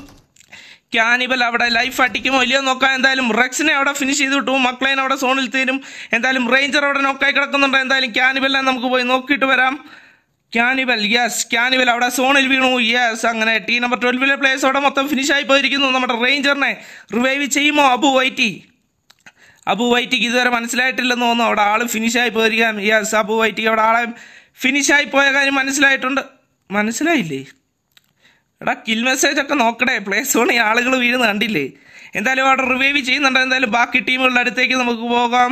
ക്യാനിബൽ അവിടെ ലൈഫ് അടിക്കുമോ ഇല്ലയോ നോക്കാം എന്തായാലും റെക്സിനെ അവിടെ ഫിനിഷ് ചെയ്ത് കിട്ടും മക്ലൈൻ അവിടെ സോണിൽ തീരും എന്തായാലും റേഞ്ചർ അവിടെ നോക്കായി കിടക്കുന്നുണ്ട് എന്തായാലും ക്യാനിബെല്ലാം നമുക്ക് പോയി നോക്കിയിട്ട് വരാം ക്യാനിബൽ യെസ് ക്യാനിബൽ അവിടെ സോണിൽ വീണു യെസ് അങ്ങനെ ടീ നമ്പർ ട്വൽവിലെ പ്ലേസ് അവിടെ മൊത്തം ഫിനിഷ് ആയി പോയിരിക്കുന്നു നമ്മുടെ റേഞ്ചറിനെ റിവൈവ് ചെയ്യുമോ അബു വൈറ്റി അബു വൈറ്റിക്ക് ഇതുവരെ മനസ്സിലായിട്ടില്ലെന്ന് തോന്നുന്നു അവിടെ ആൾ ഫിനിഷായി പോയിരിക്കാം യെസ് അബു വൈറ്റി അവിടെ ആളെ ഫിനിഷായി പോയ കാര്യം മനസ്സിലായിട്ടുണ്ട് മനസ്സിലായില്ലേ എടാ കിൽ മെസ്സേജ് ഒക്കെ നോക്കണേ പ്ലേ സോണി ആളുകൾ വീഴുന്ന കണ്ടില്ലേ എന്തായാലും അവിടെ റിവൈവ് ചെയ്യുന്നുണ്ട് എന്തായാലും ബാക്കി ടീമുകളുടെ അടുത്തേക്ക് നമുക്ക് പോകാം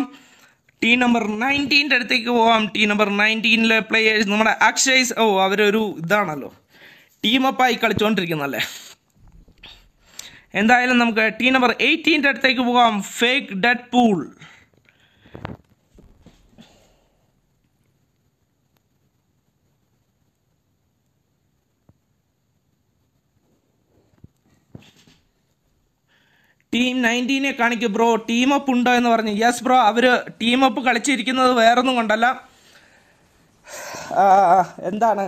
ടീം നമ്പർ നയൻറ്റീൻ്റെ അടുത്തേക്ക് പോവാം ടീം നമ്പർ നയൻറ്റീനിലെ പ്ലേയേഴ്സ് നമ്മുടെ അക്ഷയ്സ് ഓ അവരൊരു ഇതാണല്ലോ ടീമപ്പായി കളിച്ചുകൊണ്ടിരിക്കുന്നല്ലേ എന്തായാലും നമുക്ക് ടീം നമ്പർ എയ്റ്റീൻ്റെ അടുത്തേക്ക് പോകാം ഫേക്ക് ഡെഡ് പൂൾ ടീം നയൻറ്റീനെ കാണിക്കും ബ്രോ ടീം അപ്പ് ഉണ്ടോ എന്ന് പറഞ്ഞു യെസ് ബ്രോ അവർ ടീം അപ്പ് കളിച്ചിരിക്കുന്നത് വേറൊന്നും കൊണ്ടല്ല എന്താണ്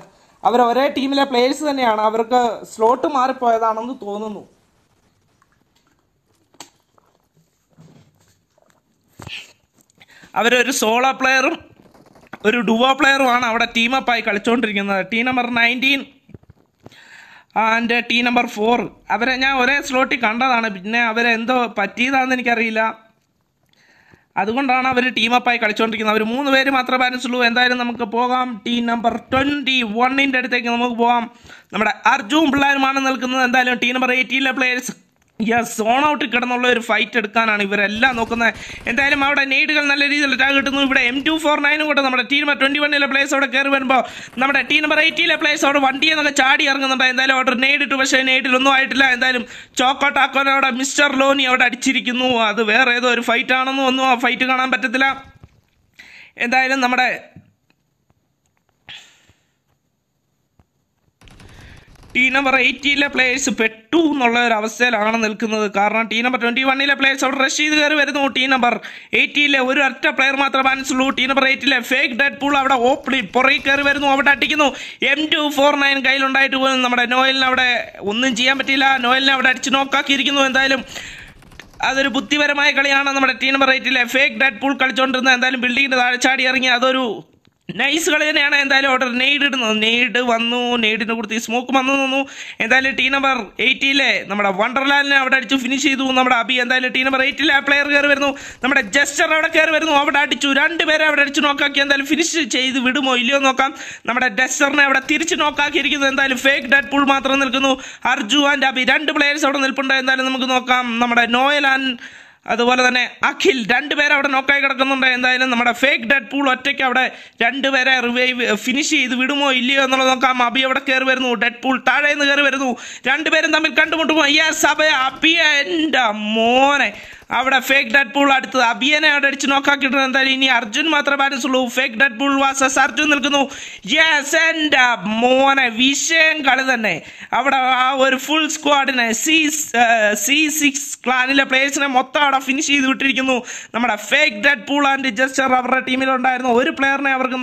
അവർ ഒരേ ടീമിലെ പ്ലേയേഴ്സ് തന്നെയാണ് അവർക്ക് സ്ലോട്ട് മാറിപ്പോയതാണെന്ന് തോന്നുന്നു അവരൊരു സോളോ പ്ലെയറും ഒരു ഡുവോ പ്ലെയറുമാണ് അവിടെ അപ്പായി കളിച്ചുകൊണ്ടിരിക്കുന്നത് team number nineteen and T number four അവരെ ഞാൻ ഒരേ സ്ലോട്ടിൽ കണ്ടതാണ് പിന്നെ അവരെന്തോ പറ്റിയതാണെന്ന് എനിക്കറിയില്ല അതുകൊണ്ടാണ് അവർ ടീമപ്പായി കളിച്ചുകൊണ്ടിരിക്കുന്നത് അവർ മൂന്ന് പേര് മാത്രമേ ബാലൻസ് ഉള്ളൂ എന്തായാലും നമുക്ക് പോകാം ടീ നമ്പർ ട്വൻറ്റി വണ്ണിൻ്റെ അടുത്തേക്ക് നമുക്ക് പോകാം നമ്മുടെ അർജുൻ പിള്ളേരുമാണ് നിൽക്കുന്നത് എന്തായാലും ടീം നമ്പർ എയ്റ്റീനിലെ പ്ലേയേഴ്സ് യെസ് സോൺ ഔട്ട് കിടന്നുള്ള ഒരു ഫൈറ്റ് എടുക്കാനാണ് ഇവരെല്ലാം നോക്കുന്നത് എന്തായാലും അവിടെ നെയ്ഡുകൾ നല്ല രീതിയിൽ അറ്റാക്ക് കിട്ടുന്നു ഇവിടെ എം ടു ഫോർ നയനും കൂടെ നമ്മുടെ ടീം ട്വന്റി വണ്ണിലെ പ്ലേസ് അവിടെ കയറി വരുമ്പോൾ നമ്മുടെ ടീം നമ്പർ എയ്റ്റിയിലെ പ്ലേസ് അവിടെ വണ്ടിയെ നല്ല ചാടി ഇറങ്ങുന്നുണ്ട് എന്തായാലും അവിടെ നെയ്ഡ് ഇട്ടു പക്ഷേ നെയ്ഡിലൊന്നും ആയിട്ടില്ല എന്തായാലും ചോക്കോ ടാക്കോനെ അവിടെ മിസ്റ്റർ ലോനി അവിടെ അടിച്ചിരിക്കുന്നു അത് വേറെ ഏതോ ഒരു ഫൈറ്റ് ആണെന്നും ഒന്നും ആ ഫൈറ്റ് കാണാൻ പറ്റത്തില്ല എന്തായാലും നമ്മുടെ ടീ നമ്പർ എയ്റ്റീനിലെ പ്ലേയേഴ്സ് പെട്ടു എന്നുള്ള ഒരു അവസ്ഥയിലാണ് നിൽക്കുന്നത് കാരണം ടീ നമ്പർ ട്വൻറ്റി വണ്ണിലെ പ്ലേയേഴ്സ് അവിടെ റഷ് ചെയ്ത് കയറി വരുന്നു ടീ നമ്പർ എയ്റ്റീനിലെ ഒരു ഒറ്റ പ്ലെയർ മാത്രമേ ബാലൻസുള്ളൂ ടീ നമ്പർ എയ്റ്റിലെ ഫേക്ക് ഡെഡ് പൂൾ അവിടെ ഓപ്പണി പുറകിൽ കയറി വരുന്നു അവിടെ അടിക്കുന്നു എം ടു ഫോർ നയൻ കയ്യിലുണ്ടായിട്ട് പോലും നമ്മുടെ നോയലിന് അവിടെ ഒന്നും ചെയ്യാൻ പറ്റിയില്ല നോയലിനെ അവിടെ അടിച്ച് നോക്കാക്കിയിരിക്കുന്നു എന്തായാലും അതൊരു ബുദ്ധിപരമായ കളിയാണ് നമ്മുടെ ടീ നമ്പർ എയ്റ്റിലെ ഫേക്ക് ഡെഡ് പൂൾ കളിച്ചുകൊണ്ടിരുന്നത് എന്തായാലും ബിൽഡിങ്ങിൻ്റെ താഴെ ചാടി ഇറങ്ങി അതൊരു നൈസ് കളി തന്നെയാണ് എന്തായാലും ഓർഡർ നെയ്ഡ് ഇടുന്നത് നെയ്ഡ് വന്നു നെയ്ഡിൻ്റെ കൂടുതൽ സ്മോക്ക് വന്നു നിന്നു എന്തായാലും ടീ നമ്പർ എയ്റ്റിയിലെ നമ്മുടെ വണ്ടർലാലിനെ അവിടെ അടിച്ചു ഫിനിഷ് ചെയ്തു നമ്മുടെ അബി എന്തായാലും ടീ നമ്പർ എയ്റ്റിലെ ആ പ്ലെയർ കയറി വരുന്നു നമ്മുടെ ജസ്റ്റർ അവിടെ കയറി വരുന്നു അവിടെ അടിച്ചു രണ്ടുപേരെ അവിടെ അടിച്ചു നോക്കാക്കി എന്തായാലും ഫിനിഷ് ചെയ്ത് വിടുമോ ഇല്ലയോ നോക്കാം നമ്മുടെ ഡസ്റ്ററിനെ അവിടെ തിരിച്ച് നോക്കാക്കിയിരിക്കുന്നു എന്തായാലും ഫേക്ക് ഡെഡ് പൂൾ മാത്രം നിൽക്കുന്നു അർജു ആൻഡ് അബി രണ്ട് പ്ലെയേഴ്സ് അവിടെ നിൽപ്പുണ്ട് എന്തായാലും നമുക്ക് നോക്കാം നമ്മുടെ നോയൽ ആൻഡ് അതുപോലെ തന്നെ അഖിൽ രണ്ടുപേരെ അവിടെ നോക്കായി കിടക്കുന്നുണ്ട് എന്തായാലും നമ്മുടെ ഫേക്ക് ഡെഡ് പൂൾ ഒറ്റയ്ക്ക് അവിടെ രണ്ടുപേരെ റിവൈവ് ഫിനിഷ് ചെയ്ത് വിടുമോ ഇല്ലയോ എന്നുള്ളത് നോക്കാം അബി അവിടെ കയറി വരുന്നു ഡെഡ് പൂൾ താഴെ നിന്ന് കയറി വരുന്നു രണ്ടുപേരും തമ്മിൽ കണ്ടുമുട്ടുമോ യെസ് അബയ അബിയ എൻ്റെ മോനെ അവിടെ ഫേക്ക് ഡെഡ് പൂൾ അടുത്തത് അബിയനെ അവിടെ അടിച്ച് നോക്കാക്കിയിട്ടുണ്ട് എന്തായാലും ഇനി അർജുൻ മാത്രമേ ബാലൻസുള്ളൂ fake dead pool versus Arjun നിൽക്കുന്നു യെസ് എൻ്റെ uh, മോനെ വിഷയം കളി തന്നെ അവിടെ ആ ഒരു ഫുൾ സ്ക്വാഡിനെ സി സി സിക്സ് ക്ലാനിലെ പ്ലേയേഴ്സിനെ മൊത്തം അവിടെ ഫിനിഷ് ചെയ്ത് വിട്ടിരിക്കുന്നു നമ്മുടെ fake dead pool and jester അവരുടെ ടീമിലുണ്ടായിരുന്നു ഒരു പ്ലെയറിനെ അവർക്ക്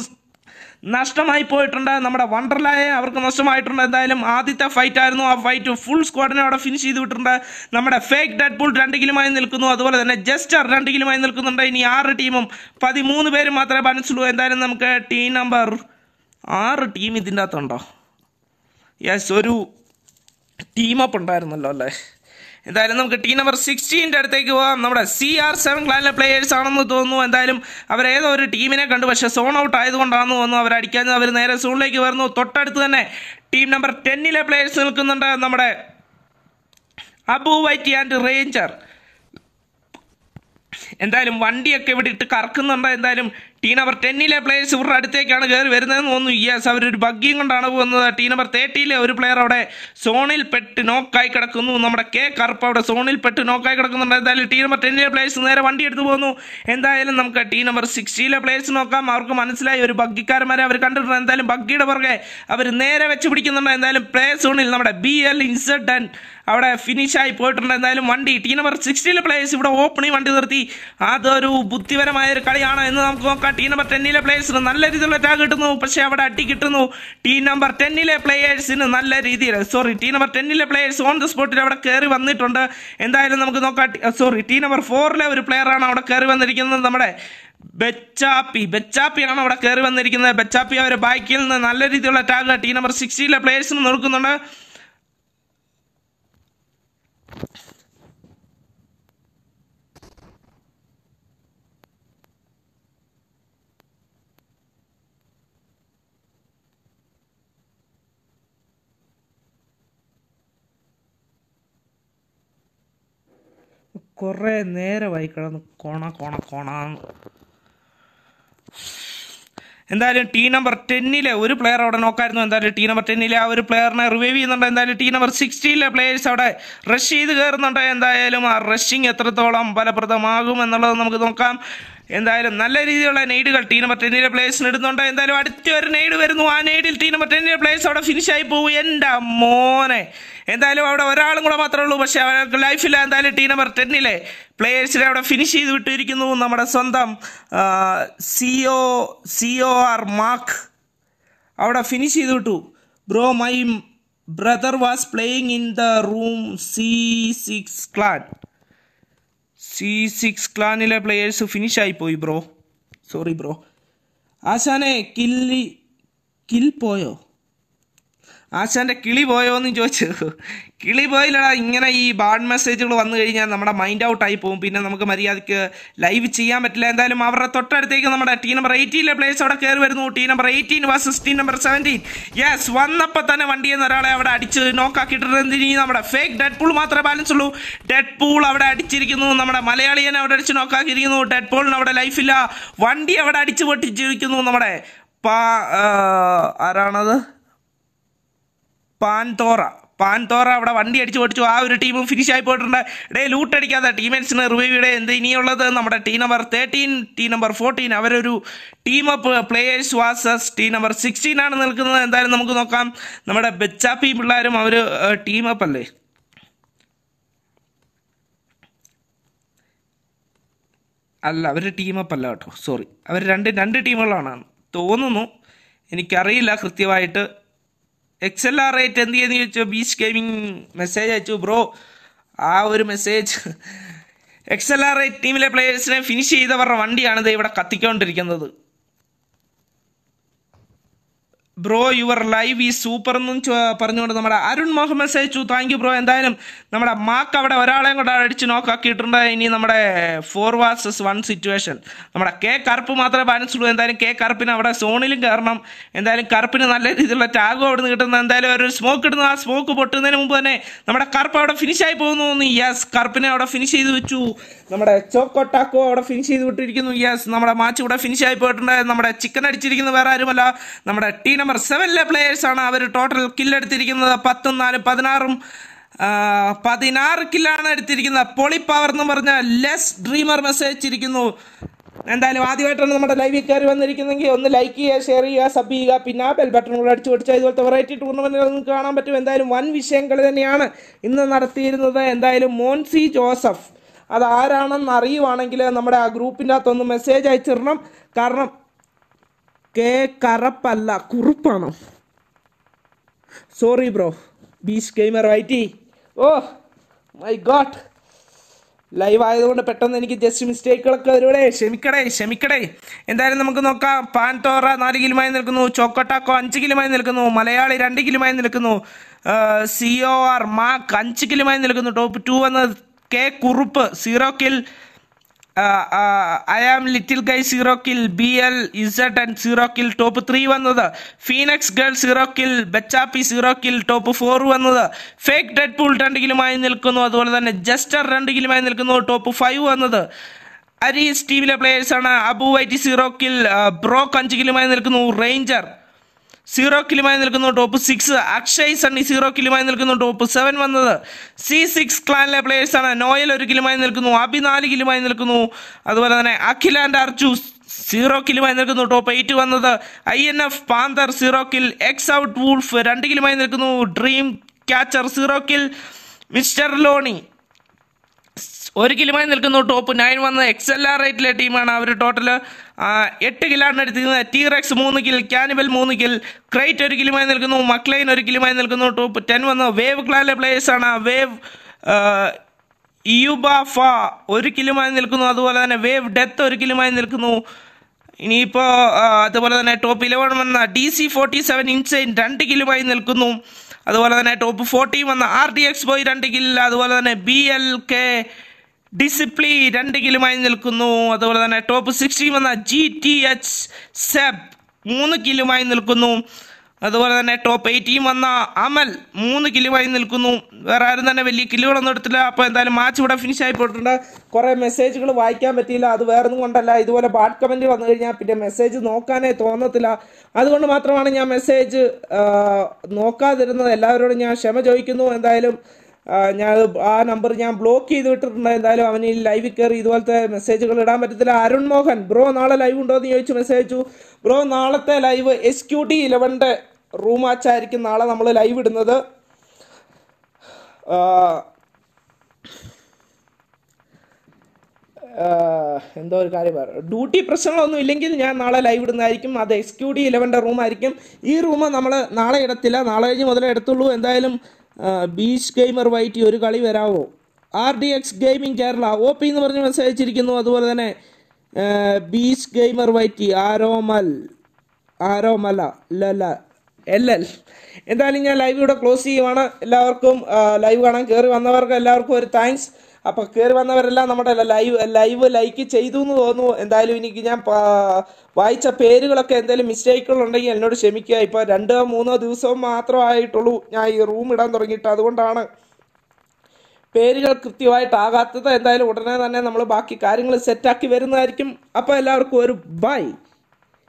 നഷ്ടമായി പോയിട്ടുണ്ട് നമ്മുടെ വണ്ടർലായ അവർക്ക് നഷ്ടമായിട്ടുണ്ട് എന്തായാലും ആദ്യത്തെ ഫൈറ്റ് ആയിരുന്നു ആ ഫൈറ്റ് ഫുൾ സ്ക്വാഡിനെ അവിടെ ഫിനിഷ് ചെയ്ത് വിട്ടിട്ടുണ്ട് നമ്മുടെ ഫേക്ക് ഡെഡ് ബുൾ രണ്ട് കിലുമായി നിൽക്കുന്നു അതുപോലെ തന്നെ ജസ്റ്റർ രണ്ട് കിലുമായി നിൽക്കുന്നുണ്ട് ഇനി ആറ് ടീമും പതിമൂന്ന് പേര് മാത്രമേ ബാലൻസുള്ളൂ എന്തായാലും നമുക്ക് ടീം നമ്പർ ആറ് ടീം ഇതിൻ്റെ അകത്തുണ്ടോ യെസ് ഒരു ടീമപ്പ് ഉണ്ടായിരുന്നല്ലോ അല്ലേ എന്തായാലും നമുക്ക് ടീം നമ്പർ സിക്സ്റ്റീൻ്റെ അടുത്തേക്ക് പോകാം നമ്മുടെ സി ആർ സെവൻ ക്ലാനിലെ പ്ലേയേഴ്സ് ആണെന്ന് തോന്നുന്നു എന്തായാലും അവർ ഏതോ ഒരു ടീമിനെ കണ്ടു പക്ഷേ സോൺ ഔട്ട് ആയതുകൊണ്ടാണെന്ന് തോന്നുന്നു അവർ അടിക്കാൻ അവർ നേരെ സോണിലേക്ക് വരുന്നു തൊട്ടടുത്ത് തന്നെ ടീം നമ്പർ ടെന്നിലെ പ്ലേയേഴ്സ് നിൽക്കുന്നുണ്ട് നമ്മുടെ അബു വൈറ്റി ആൻഡ് റേഞ്ചർ എന്തായാലും വണ്ടിയൊക്കെ ഇവിടെ ഇട്ട് കറക്കുന്നുണ്ട് എന്തായാലും ടീ നമ്പർ ടെന്നിലെ പ്ലേയേഴ്സ് ഇവരുടെ അടുത്തേക്കാണ് കയറി വരുന്നതെന്ന് തോന്നുന്നു യെസ് അവരൊരു ബഗ്ഗിയും കൊണ്ടാണ് പോകുന്നത് ടീ നമ്പർ തേർട്ടിയിലെ ഒരു പ്ലെയർ അവിടെ സോണിൽ പെട്ട് നോക്കായി കിടക്കുന്നു നമ്മുടെ കെ കറുപ്പ് അവിടെ സോണിൽ പെട്ട് നോക്കായി കിടക്കുന്നുണ്ട് എന്തായാലും ടീ നമ്പർ ടെന്നിലെ പ്ലേയേഴ്സ് നേരെ വണ്ടി എടുത്തു പോകുന്നു എന്തായാലും നമുക്ക് ടീ നമ്പർ സിക്സ്റ്റിയിലെ പ്ലേയേഴ്സ് നോക്കാം അവർക്ക് മനസ്സിലായി ഒരു ബഗ്ഗിക്കാരന്മാരെ അവർ കണ്ടിട്ടുണ്ട് എന്തായാലും ബഗ്ഗിയുടെ പുറകെ അവർ നേരെ വെച്ച് പിടിക്കുന്നുണ്ട് എന്തായാലും പ്ലേ സോണിൽ നമ്മുടെ ബി എൽ ഇൻസെഡ് അവിടെ ഫിനിഷായി പോയിട്ടുണ്ട് എന്തായാലും വണ്ടി ടീ നമ്പർ സിക്സ്റ്റിയിലെ പ്ലേയേഴ്സ് ഇവിടെ ഓപ്പണിംഗ് വണ്ടി നിർത്തി അതൊരു ബുദ്ധിപരമായ ഒരു കളിയാണ് എന്ന് നമുക്ക് നോക്കാം നോക്കാം ടീം നമ്പർ ടെന്നിലെ പ്ലേയേഴ്സിന് നല്ല രീതിയിലുള്ള ടാഗ് കിട്ടുന്നു പക്ഷേ അവിടെ അടി കിട്ടുന്നു ടീം നമ്പർ ടെന്നിലെ പ്ലേയേഴ്സിന് നല്ല രീതിയിൽ സോറി ടീം നമ്പർ ടെന്നിലെ പ്ലേയേഴ്സ് ഓൺ ദ സ്പോട്ടിൽ അവിടെ കയറി വന്നിട്ടുണ്ട് എന്തായാലും നമുക്ക് നോക്കാം സോറി ടീം നമ്പർ ഫോറിലെ ഒരു പ്ലെയറാണ് അവിടെ കയറി വന്നിരിക്കുന്നത് നമ്മുടെ ബെച്ചാപ്പി ബെച്ചാപ്പിയാണ് അവിടെ കയറി വന്നിരിക്കുന്നത് ബെച്ചാപ്പി അവർ ബൈക്കിൽ നിന്ന് നല്ല രീതിയിലുള്ള ടാഗ് ടീം നമ്പർ സിക്സ്റ്റിയിലെ പ്ലേയേഴ്സിന് നോക്കുന്നുണ്ട് കുറേ നേരമായി കിടന്ന് കോണ കോണ കോണ എന്തായാലും ടീ നമ്പർ ടെന്നിലെ ഒരു പ്ലെയർ അവിടെ നോക്കായിരുന്നു എന്തായാലും ടീ നമ്പർ ടെന്നിലെ ആ ഒരു പ്ലെയറിനെ റിവൈവ് ചെയ്യുന്നുണ്ട് എന്തായാലും ടീ നമ്പർ സിക്സ്റ്റീനിലെ പ്ലെയേഴ്സ് അവിടെ റഷ് ചെയ്ത് കയറുന്നുണ്ട് എന്തായാലും ആ റഷിങ് എത്രത്തോളം ഫലപ്രദമാകും എന്നുള്ളത് നമുക്ക് നോക്കാം എന്തായാലും നല്ല രീതിയിലുള്ള നെയ്ഡുകൾ ടീ നമ്പർ ടെന്നിലെ പ്ലേസിന് ഇടുന്നുണ്ട് എന്തായാലും അടുത്ത ഒരു നെയ്ഡ് വരുന്നു ആ നെയ്ഡിൽ ടീ നമ്പർ ടെന്നിലെ പ്ലേസ് അവിടെ ഫിനിഷായി പോകും എൻ്റെ മോനെ എന്തായാലും അവിടെ ഒരാളും കൂടെ മാത്രമേ ഉള്ളൂ പക്ഷേ അവർക്ക് ലൈഫില്ല എന്തായാലും ടീ നമ്പർ ടെന്നിലെ പ്ലേയേഴ്സിനെ അവിടെ ഫിനിഷ് ചെയ്ത് വിട്ടിരിക്കുന്നു നമ്മുടെ സ്വന്തം സിഒ സിഒ ആർ മാർക്ക് അവിടെ ഫിനിഷ് ചെയ്ത് വിട്ടു bro my brother was playing in the room C six clan C six ക്ലാനിലെ പ്ലെയേഴ്സ് ഫിനിഷ് ആയി പോയി ബ്രോ സോറി ബ്രോ ആശാനെ കില്ലി കിൽ പോയോ ആശാൻ്റെ കിളി പോയോ ചോദിച്ചു കിളി പോയില്ലടാ ഇങ്ങനെ ഈ ബാഡ് മെസ്സേജുകൾ വന്നു കഴിഞ്ഞാൽ നമ്മുടെ മൈൻഡ് ഔട്ട് ആയി പോകും പിന്നെ നമുക്ക് മര്യാദയ്ക്ക് ലൈവ് ചെയ്യാൻ പറ്റില്ല എന്തായാലും അവരുടെ തൊട്ടടുത്തേക്ക് നമ്മുടെ ടീ നമ്പർ എയ്റ്റീനിലെ പ്ലേസ് അവിടെ കയറി വരുന്നു T number eighteen versus sixteen number seventeen yes വന്നപ്പോൾ തന്നെ വണ്ടി എന്ന ഒരാളെ അവിടെ അടിച്ച് നോക്കാക്കിയിട്ടുണ്ട് ഇനി നമ്മുടെ ഫേക്ക് ഡെഡ് പൂൾ മാത്രമേ ബാലൻസ് ഉള്ളൂ ഡെഡ് പൂൾ അവിടെ അടിച്ചിരിക്കുന്നു നമ്മുടെ മലയാളിയെ അവിടെ അടിച്ച് നോക്കാക്കിയിരിക്കുന്നു ഡെഡ് പൂളിന് അവിടെ ലൈഫില്ല വണ്ടി അവിടെ അടിച്ച് പൊട്ടിച്ചിരിക്കുന്നു നമ്മുടെ പാ ആരാണത് പാൻതോറ പാൻതോറ അവിടെ വണ്ടി അടിച്ച് ഓടിച്ചു ആ ഒരു ടീമും ഫിനിഷ് ആയി പോയിട്ടുണ്ട് ഇടയിൽ ലൂട്ട് അടിക്കാതെ ടീമേറ്റ്സിന് റിവ്യൂയുടെ എന്ത് ഇനിയുള്ളത് നമ്മുടെ team number thirteen team number fourteen അവരൊരു team up players versus team number sixteen ആണ് നിൽക്കുന്നത് എന്തായാലും നമുക്ക് നോക്കാം നമ്മുടെ ബെച്ചാപ്പി പിള്ളേരും അവർ ടീം അപ്പ് അല്ലേ അല്ല അവർ ടീം അപ്പ് അല്ല കേട്ടോ സോറി അവർ രണ്ട് രണ്ട് ടീമുകളാണ് തോന്നുന്നു എനിക്കറിയില്ല കൃത്യമായിട്ട് എക്സ് എൽ ആർ റേറ്റ് എന്ത് ചെയ്യുന്നു ചോദിച്ചു ബീച്ച് ഗെയിമിംഗ് മെസ്സേജ് അയച്ചു ബ്രോ ആ ഒരു message X L R rate ടീമിലെ പ്ലേയേഴ്സിനെ ഫിനിഷ് ചെയ്തവരുടെ ഇത് ഇവിടെ കത്തിക്കൊണ്ടിരിക്കുന്നത് ബ്രോ യുവർ ലൈവ് ഈ സൂപ്പർ എന്നും പറഞ്ഞുകൊണ്ട് നമ്മുടെ അരുൺ മുഹമ്മദ് സഹിച്ചു താങ്ക് യു ബ്രോ എന്തായാലും നമ്മുടെ മാക്ക് അവിടെ ഒരാളെയും കൂടെ അടിച്ച് നോക്കാക്കിയിട്ടുണ്ട് ഇനി നമ്മുടെ ഫോർ വാസസ് വൺ സിറ്റുവേഷൻ നമ്മുടെ കെ കറുപ്പ് മാത്രമേ ബാലൻസുള്ളൂ എന്തായാലും കെ കറുപ്പിന് അവിടെ സോണിലും കയറണം എന്തായാലും കറുപ്പിന് നല്ല രീതിയിലുള്ള ടാഗും അവിടെ നിന്ന് കിട്ടുന്ന എന്തായാലും ഒരു സ്മോക്ക് ഇടുന്ന ആ സ്മോക്ക് പൊട്ടുന്നതിന് മുമ്പ് തന്നെ നമ്മുടെ കറുപ്പ് അവിടെ ഫിനിഷ് ആയി പോകുന്നു യെസ് കറുപ്പിനെ അവിടെ ഫിനിഷ് ചെയ്ത് വെച്ചു നമ്മുടെ ചോക്കോ ടാക്കോ അവിടെ ഫിനിഷ് ചെയ്ത് വിട്ടിരിക്കുന്നു യെസ് നമ്മുടെ മാച്ച് ഇവിടെ ആയി പോയിട്ടുണ്ട് നമ്മുടെ ചിക്കൻ അടിച്ചിരിക്കുന്നത് വേറെ ആരുമല്ല നമ്മുടെ ടീനം നമ്പർ സെവനിലെ ആണ് അവർ ടോട്ടൽ കില്ലെടുത്തിരിക്കുന്നത് പത്തും നാലും പതിനാറും പതിനാറ് കില്ലാണ് എടുത്തിരിക്കുന്നത് പൊളി പവർ എന്ന് പറഞ്ഞ ലെസ് ഡ്രീമർ മെസ്സേജ് ഇരിക്കുന്നു എന്തായാലും ആദ്യമായിട്ടാണ് നമ്മുടെ ലൈവിൽ കയറി വന്നിരിക്കുന്നെങ്കിൽ ഒന്ന് ലൈക്ക് ചെയ്യുക ഷെയർ ചെയ്യുക സബ് ചെയ്യുക പിന്നെ ആ ബെൽ ബട്ടൺ കൂടെ അടിച്ചു പൊടിച്ച ഇതുപോലത്തെ വെറൈറ്റി ടൂർണമെൻറ്റുകൾ നിങ്ങൾക്ക് കാണാൻ പറ്റും എന്തായാലും വൻ വിഷയങ്ങൾ തന്നെയാണ് ഇന്ന് നടത്തിയിരുന്നത് എന്തായാലും മോൻസി ജോസഫ് അത് ആരാണെന്ന് അറിയുവാണെങ്കിൽ നമ്മുടെ ആ ഗ്രൂപ്പിൻ്റെ അകത്തൊന്ന് മെസ്സേജ് അയച്ചിടണം കാരണം കെ കറപ്പല്ല കുറുപ്പാണോ sorry bro beach gamer Whitey oh my god live ആയതുകൊണ്ട് പെട്ടെന്ന് എനിക്ക് ജസ്റ്റ് മിസ്റ്റേക്കുകളൊക്കെ വരൂടെ ക്ഷമിക്കടേ ക്ഷമിക്കടേ എന്തായാലും നമുക്ക് നോക്കാം പാൻ തോറ നാല് കിലുമായി നിൽക്കുന്നു ചോക്കോട്ടാക്കോ അഞ്ച് കിലുമായി നിൽക്കുന്നു മലയാളി രണ്ട് കിലുമായി നിൽക്കുന്നു സി ഒ ആർ മാക്ക് അഞ്ച് കിലുമായി നിൽക്കുന്നു ടോപ്പ് ടു വന്ന് K Kuruppu zero kill I am little guy zero kill B L Z and zero kill top three വന്നത് ഫീനക്സ് ഗേൾ സീറോ കിൽ ബച്ചാപ്പി സീറോ കിൽ ടോപ്പ് ഫോർ വന്നത് ഫേക്ക് ഡെഡ് പൂൾ രണ്ട് കിലുമായി നിൽക്കുന്നു അതുപോലെ തന്നെ ജസ്റ്റർ രണ്ട് കിലുമായി നിൽക്കുന്നു ടോപ്പ് ഫൈവ് വന്നത് അരീസ് ടീമിലെ പ്ലേയേഴ്സാണ് Abu Whitey zero kill Brock അഞ്ച് കിലുമായി നിൽക്കുന്നു റേഞ്ചർ സീറോ കിലുമായി നിൽക്കുന്ന top six Akshay Sunny zero കിലുമായി നിൽക്കുന്ന ടോപ്പ് സെവൻ വന്നത് സി സിക്സ് ക്ലാനിലെ പ്ലേയേഴ്സാണ് നോയൽ ഒരു കിലുമായി നിൽക്കുന്നു അബി നാല് കിലുമായി നിൽക്കുന്നു അതുപോലെ തന്നെ അഖിൽ ആൻഡ് അർജു സീറോ കിലുമായി നിൽക്കുന്നു ടോപ്പ് എയ്റ്റ് വന്നത് I N F panther zero kill X out wolf രണ്ട് കിലുമായി നിൽക്കുന്നു dream catcher zero kill mister ലോണി ഒരു കിലോമായി നിൽക്കുന്നു ടോപ്പ് നയൻ വന്ന എക്സ് എൽ ആർ റേറ്റിലെ ടീമാണ് അവർ ടോട്ടൽ എട്ട് കിലാണ് എടുത്തിരിക്കുന്നത് ടി റെക്സ് മൂന്ന് കിൽ ക്യാനിബൽ മൂന്ന് കിൽ ക്രൈറ്റ് ഒരു കിലോമായി നിൽക്കുന്നു മക്ലൈൻ ഒരു കിലോമായി നിൽക്കുന്നു ടോപ്പ് ടെൻ വന്ന വേവ് ക്ലാലെ പ്ലേയേഴ്സാണ് വേവ് യുബാഫ ഒരു കിലോമായി നിൽക്കുന്നു അതുപോലെ തന്നെ വേവ് ഡെത്ത് ഒരു കിലോമായി നിൽക്കുന്നു ഇനിയിപ്പോൾ അതുപോലെ തന്നെ ടോപ്പ് ഇലവൻ വന്ന D C forty seven insane രണ്ട് കിലോമായി നിൽക്കുന്നു അതുപോലെ തന്നെ ടോപ്പ് ഫോർട്ടി വന്ന ആർ ഡി എക്സ് ബോയ് രണ്ട് കിൽ അതുപോലെ തന്നെ ബി എൽ കെ ഡിസിപ്ലി രണ്ട് കിലുമായി നിൽക്കുന്നു അതുപോലെ തന്നെ ടോപ്പ് സിക്സ്റ്റീൻ വന്ന ജി ടി എച്ച് സെബ് മൂന്ന് കിലുമായി നിൽക്കുന്നു അതുപോലെ തന്നെ ടോപ്പ് എയ്റ്റീൻ വന്ന അമൽ മൂന്ന് കിലുമായി നിൽക്കുന്നു വേറെ ആരും തന്നെ വലിയ കിലുകളൊന്നും എടുത്തില്ല അപ്പോൾ എന്തായാലും മാച്ച് ഇവിടെ ഫിനിഷ് ആയി പോയിട്ടുണ്ട് കുറേ മെസ്സേജുകൾ വായിക്കാൻ പറ്റിയില്ല അത് ഒന്നും കൊണ്ടല്ല ഇതുപോലെ ബാഡ് കമൻറ്റ് വന്നു കഴിഞ്ഞാൽ പിന്നെ മെസ്സേജ് നോക്കാനേ തോന്നത്തില്ല അതുകൊണ്ട് മാത്രമാണ് ഞാൻ മെസ്സേജ് നോക്കാതിരുന്നത് എല്ലാവരോടും ഞാൻ ക്ഷമ ചോദിക്കുന്നു എന്തായാലും ഞാൻ ആ നമ്പർ ഞാൻ ബ്ലോക്ക് ചെയ്ത് വിട്ടിട്ടുണ്ട് എന്തായാലും അവന് ഈ ലൈവിൽ കയറി ഇതുപോലത്തെ മെസ്സേജുകൾ ഇടാൻ പറ്റത്തില്ല അരുൺ മോഹൻ ബ്രോ നാളെ ലൈവ് ഉണ്ടോ എന്ന് ചോദിച്ചു മെസ്സേജ് അയച്ചു ബ്രോ നാളത്തെ ലൈവ് എസ് ക്യു ടി ഇലവൻ്റെ റൂം ആച്ചായിരിക്കും നാളെ നമ്മൾ ലൈവ് ഇടുന്നത് എന്തോ ഒരു കാര്യം പറയാം ഡ്യൂട്ടി പ്രശ്നങ്ങളൊന്നും ഇല്ലെങ്കിൽ ഞാൻ നാളെ ലൈവ് ഇടുന്നതായിരിക്കും അത് എക്സ് ക്യു ഡി ഇലവൻ്റെ റൂമായിരിക്കും ഈ റൂം നമ്മൾ നാളെ ഇടത്തില്ല നാളെ കഴിഞ്ഞ് മുതലേ എടുത്തുള്ളൂ എന്തായാലും ബീച്ച് ഗെയിമർ വൈറ്റി ഒരു കളി വരാവോ R D X gaming Kerala O P എന്ന് പറഞ്ഞ് മെസ്സേജ് അയച്ചിരിക്കുന്നു അതുപോലെ തന്നെ ബീച്ച് ഗെയിമർ വൈറ്റി ആരോമൽ ആരോമല ലല എൽ എൽ എന്തായാലും ഞാൻ ലൈവ് ഇവിടെ ക്ലോസ് ചെയ്യുവാണ് എല്ലാവർക്കും ലൈവ് കാണാൻ കയറി വന്നവർക്ക് എല്ലാവർക്കും ഒരു താങ്ക്സ് അപ്പോൾ കയറി വന്നവരെല്ലാം നമ്മുടെ ലൈവ് ലൈവ് ലൈക്ക് ചെയ്തു എന്ന് തോന്നുന്നു എന്തായാലും എനിക്ക് ഞാൻ വായിച്ച പേരുകളൊക്കെ എന്തെങ്കിലും മിസ്റ്റേക്കുകൾ ഉണ്ടെങ്കിൽ എന്നോട് ക്ഷമിക്കുക ഇപ്പൊ രണ്ടോ മൂന്നോ ദിവസവും ആയിട്ടുള്ളൂ ഞാൻ ഈ റൂം ഇടാൻ തുടങ്ങിയിട്ട് അതുകൊണ്ടാണ് പേരുകൾ കൃത്യമായിട്ടാകാത്തത് എന്തായാലും ഉടനെ തന്നെ നമ്മൾ ബാക്കി കാര്യങ്ങൾ സെറ്റാക്കി വരുന്നതായിരിക്കും അപ്പോൾ എല്ലാവർക്കും ഒരു ബൈ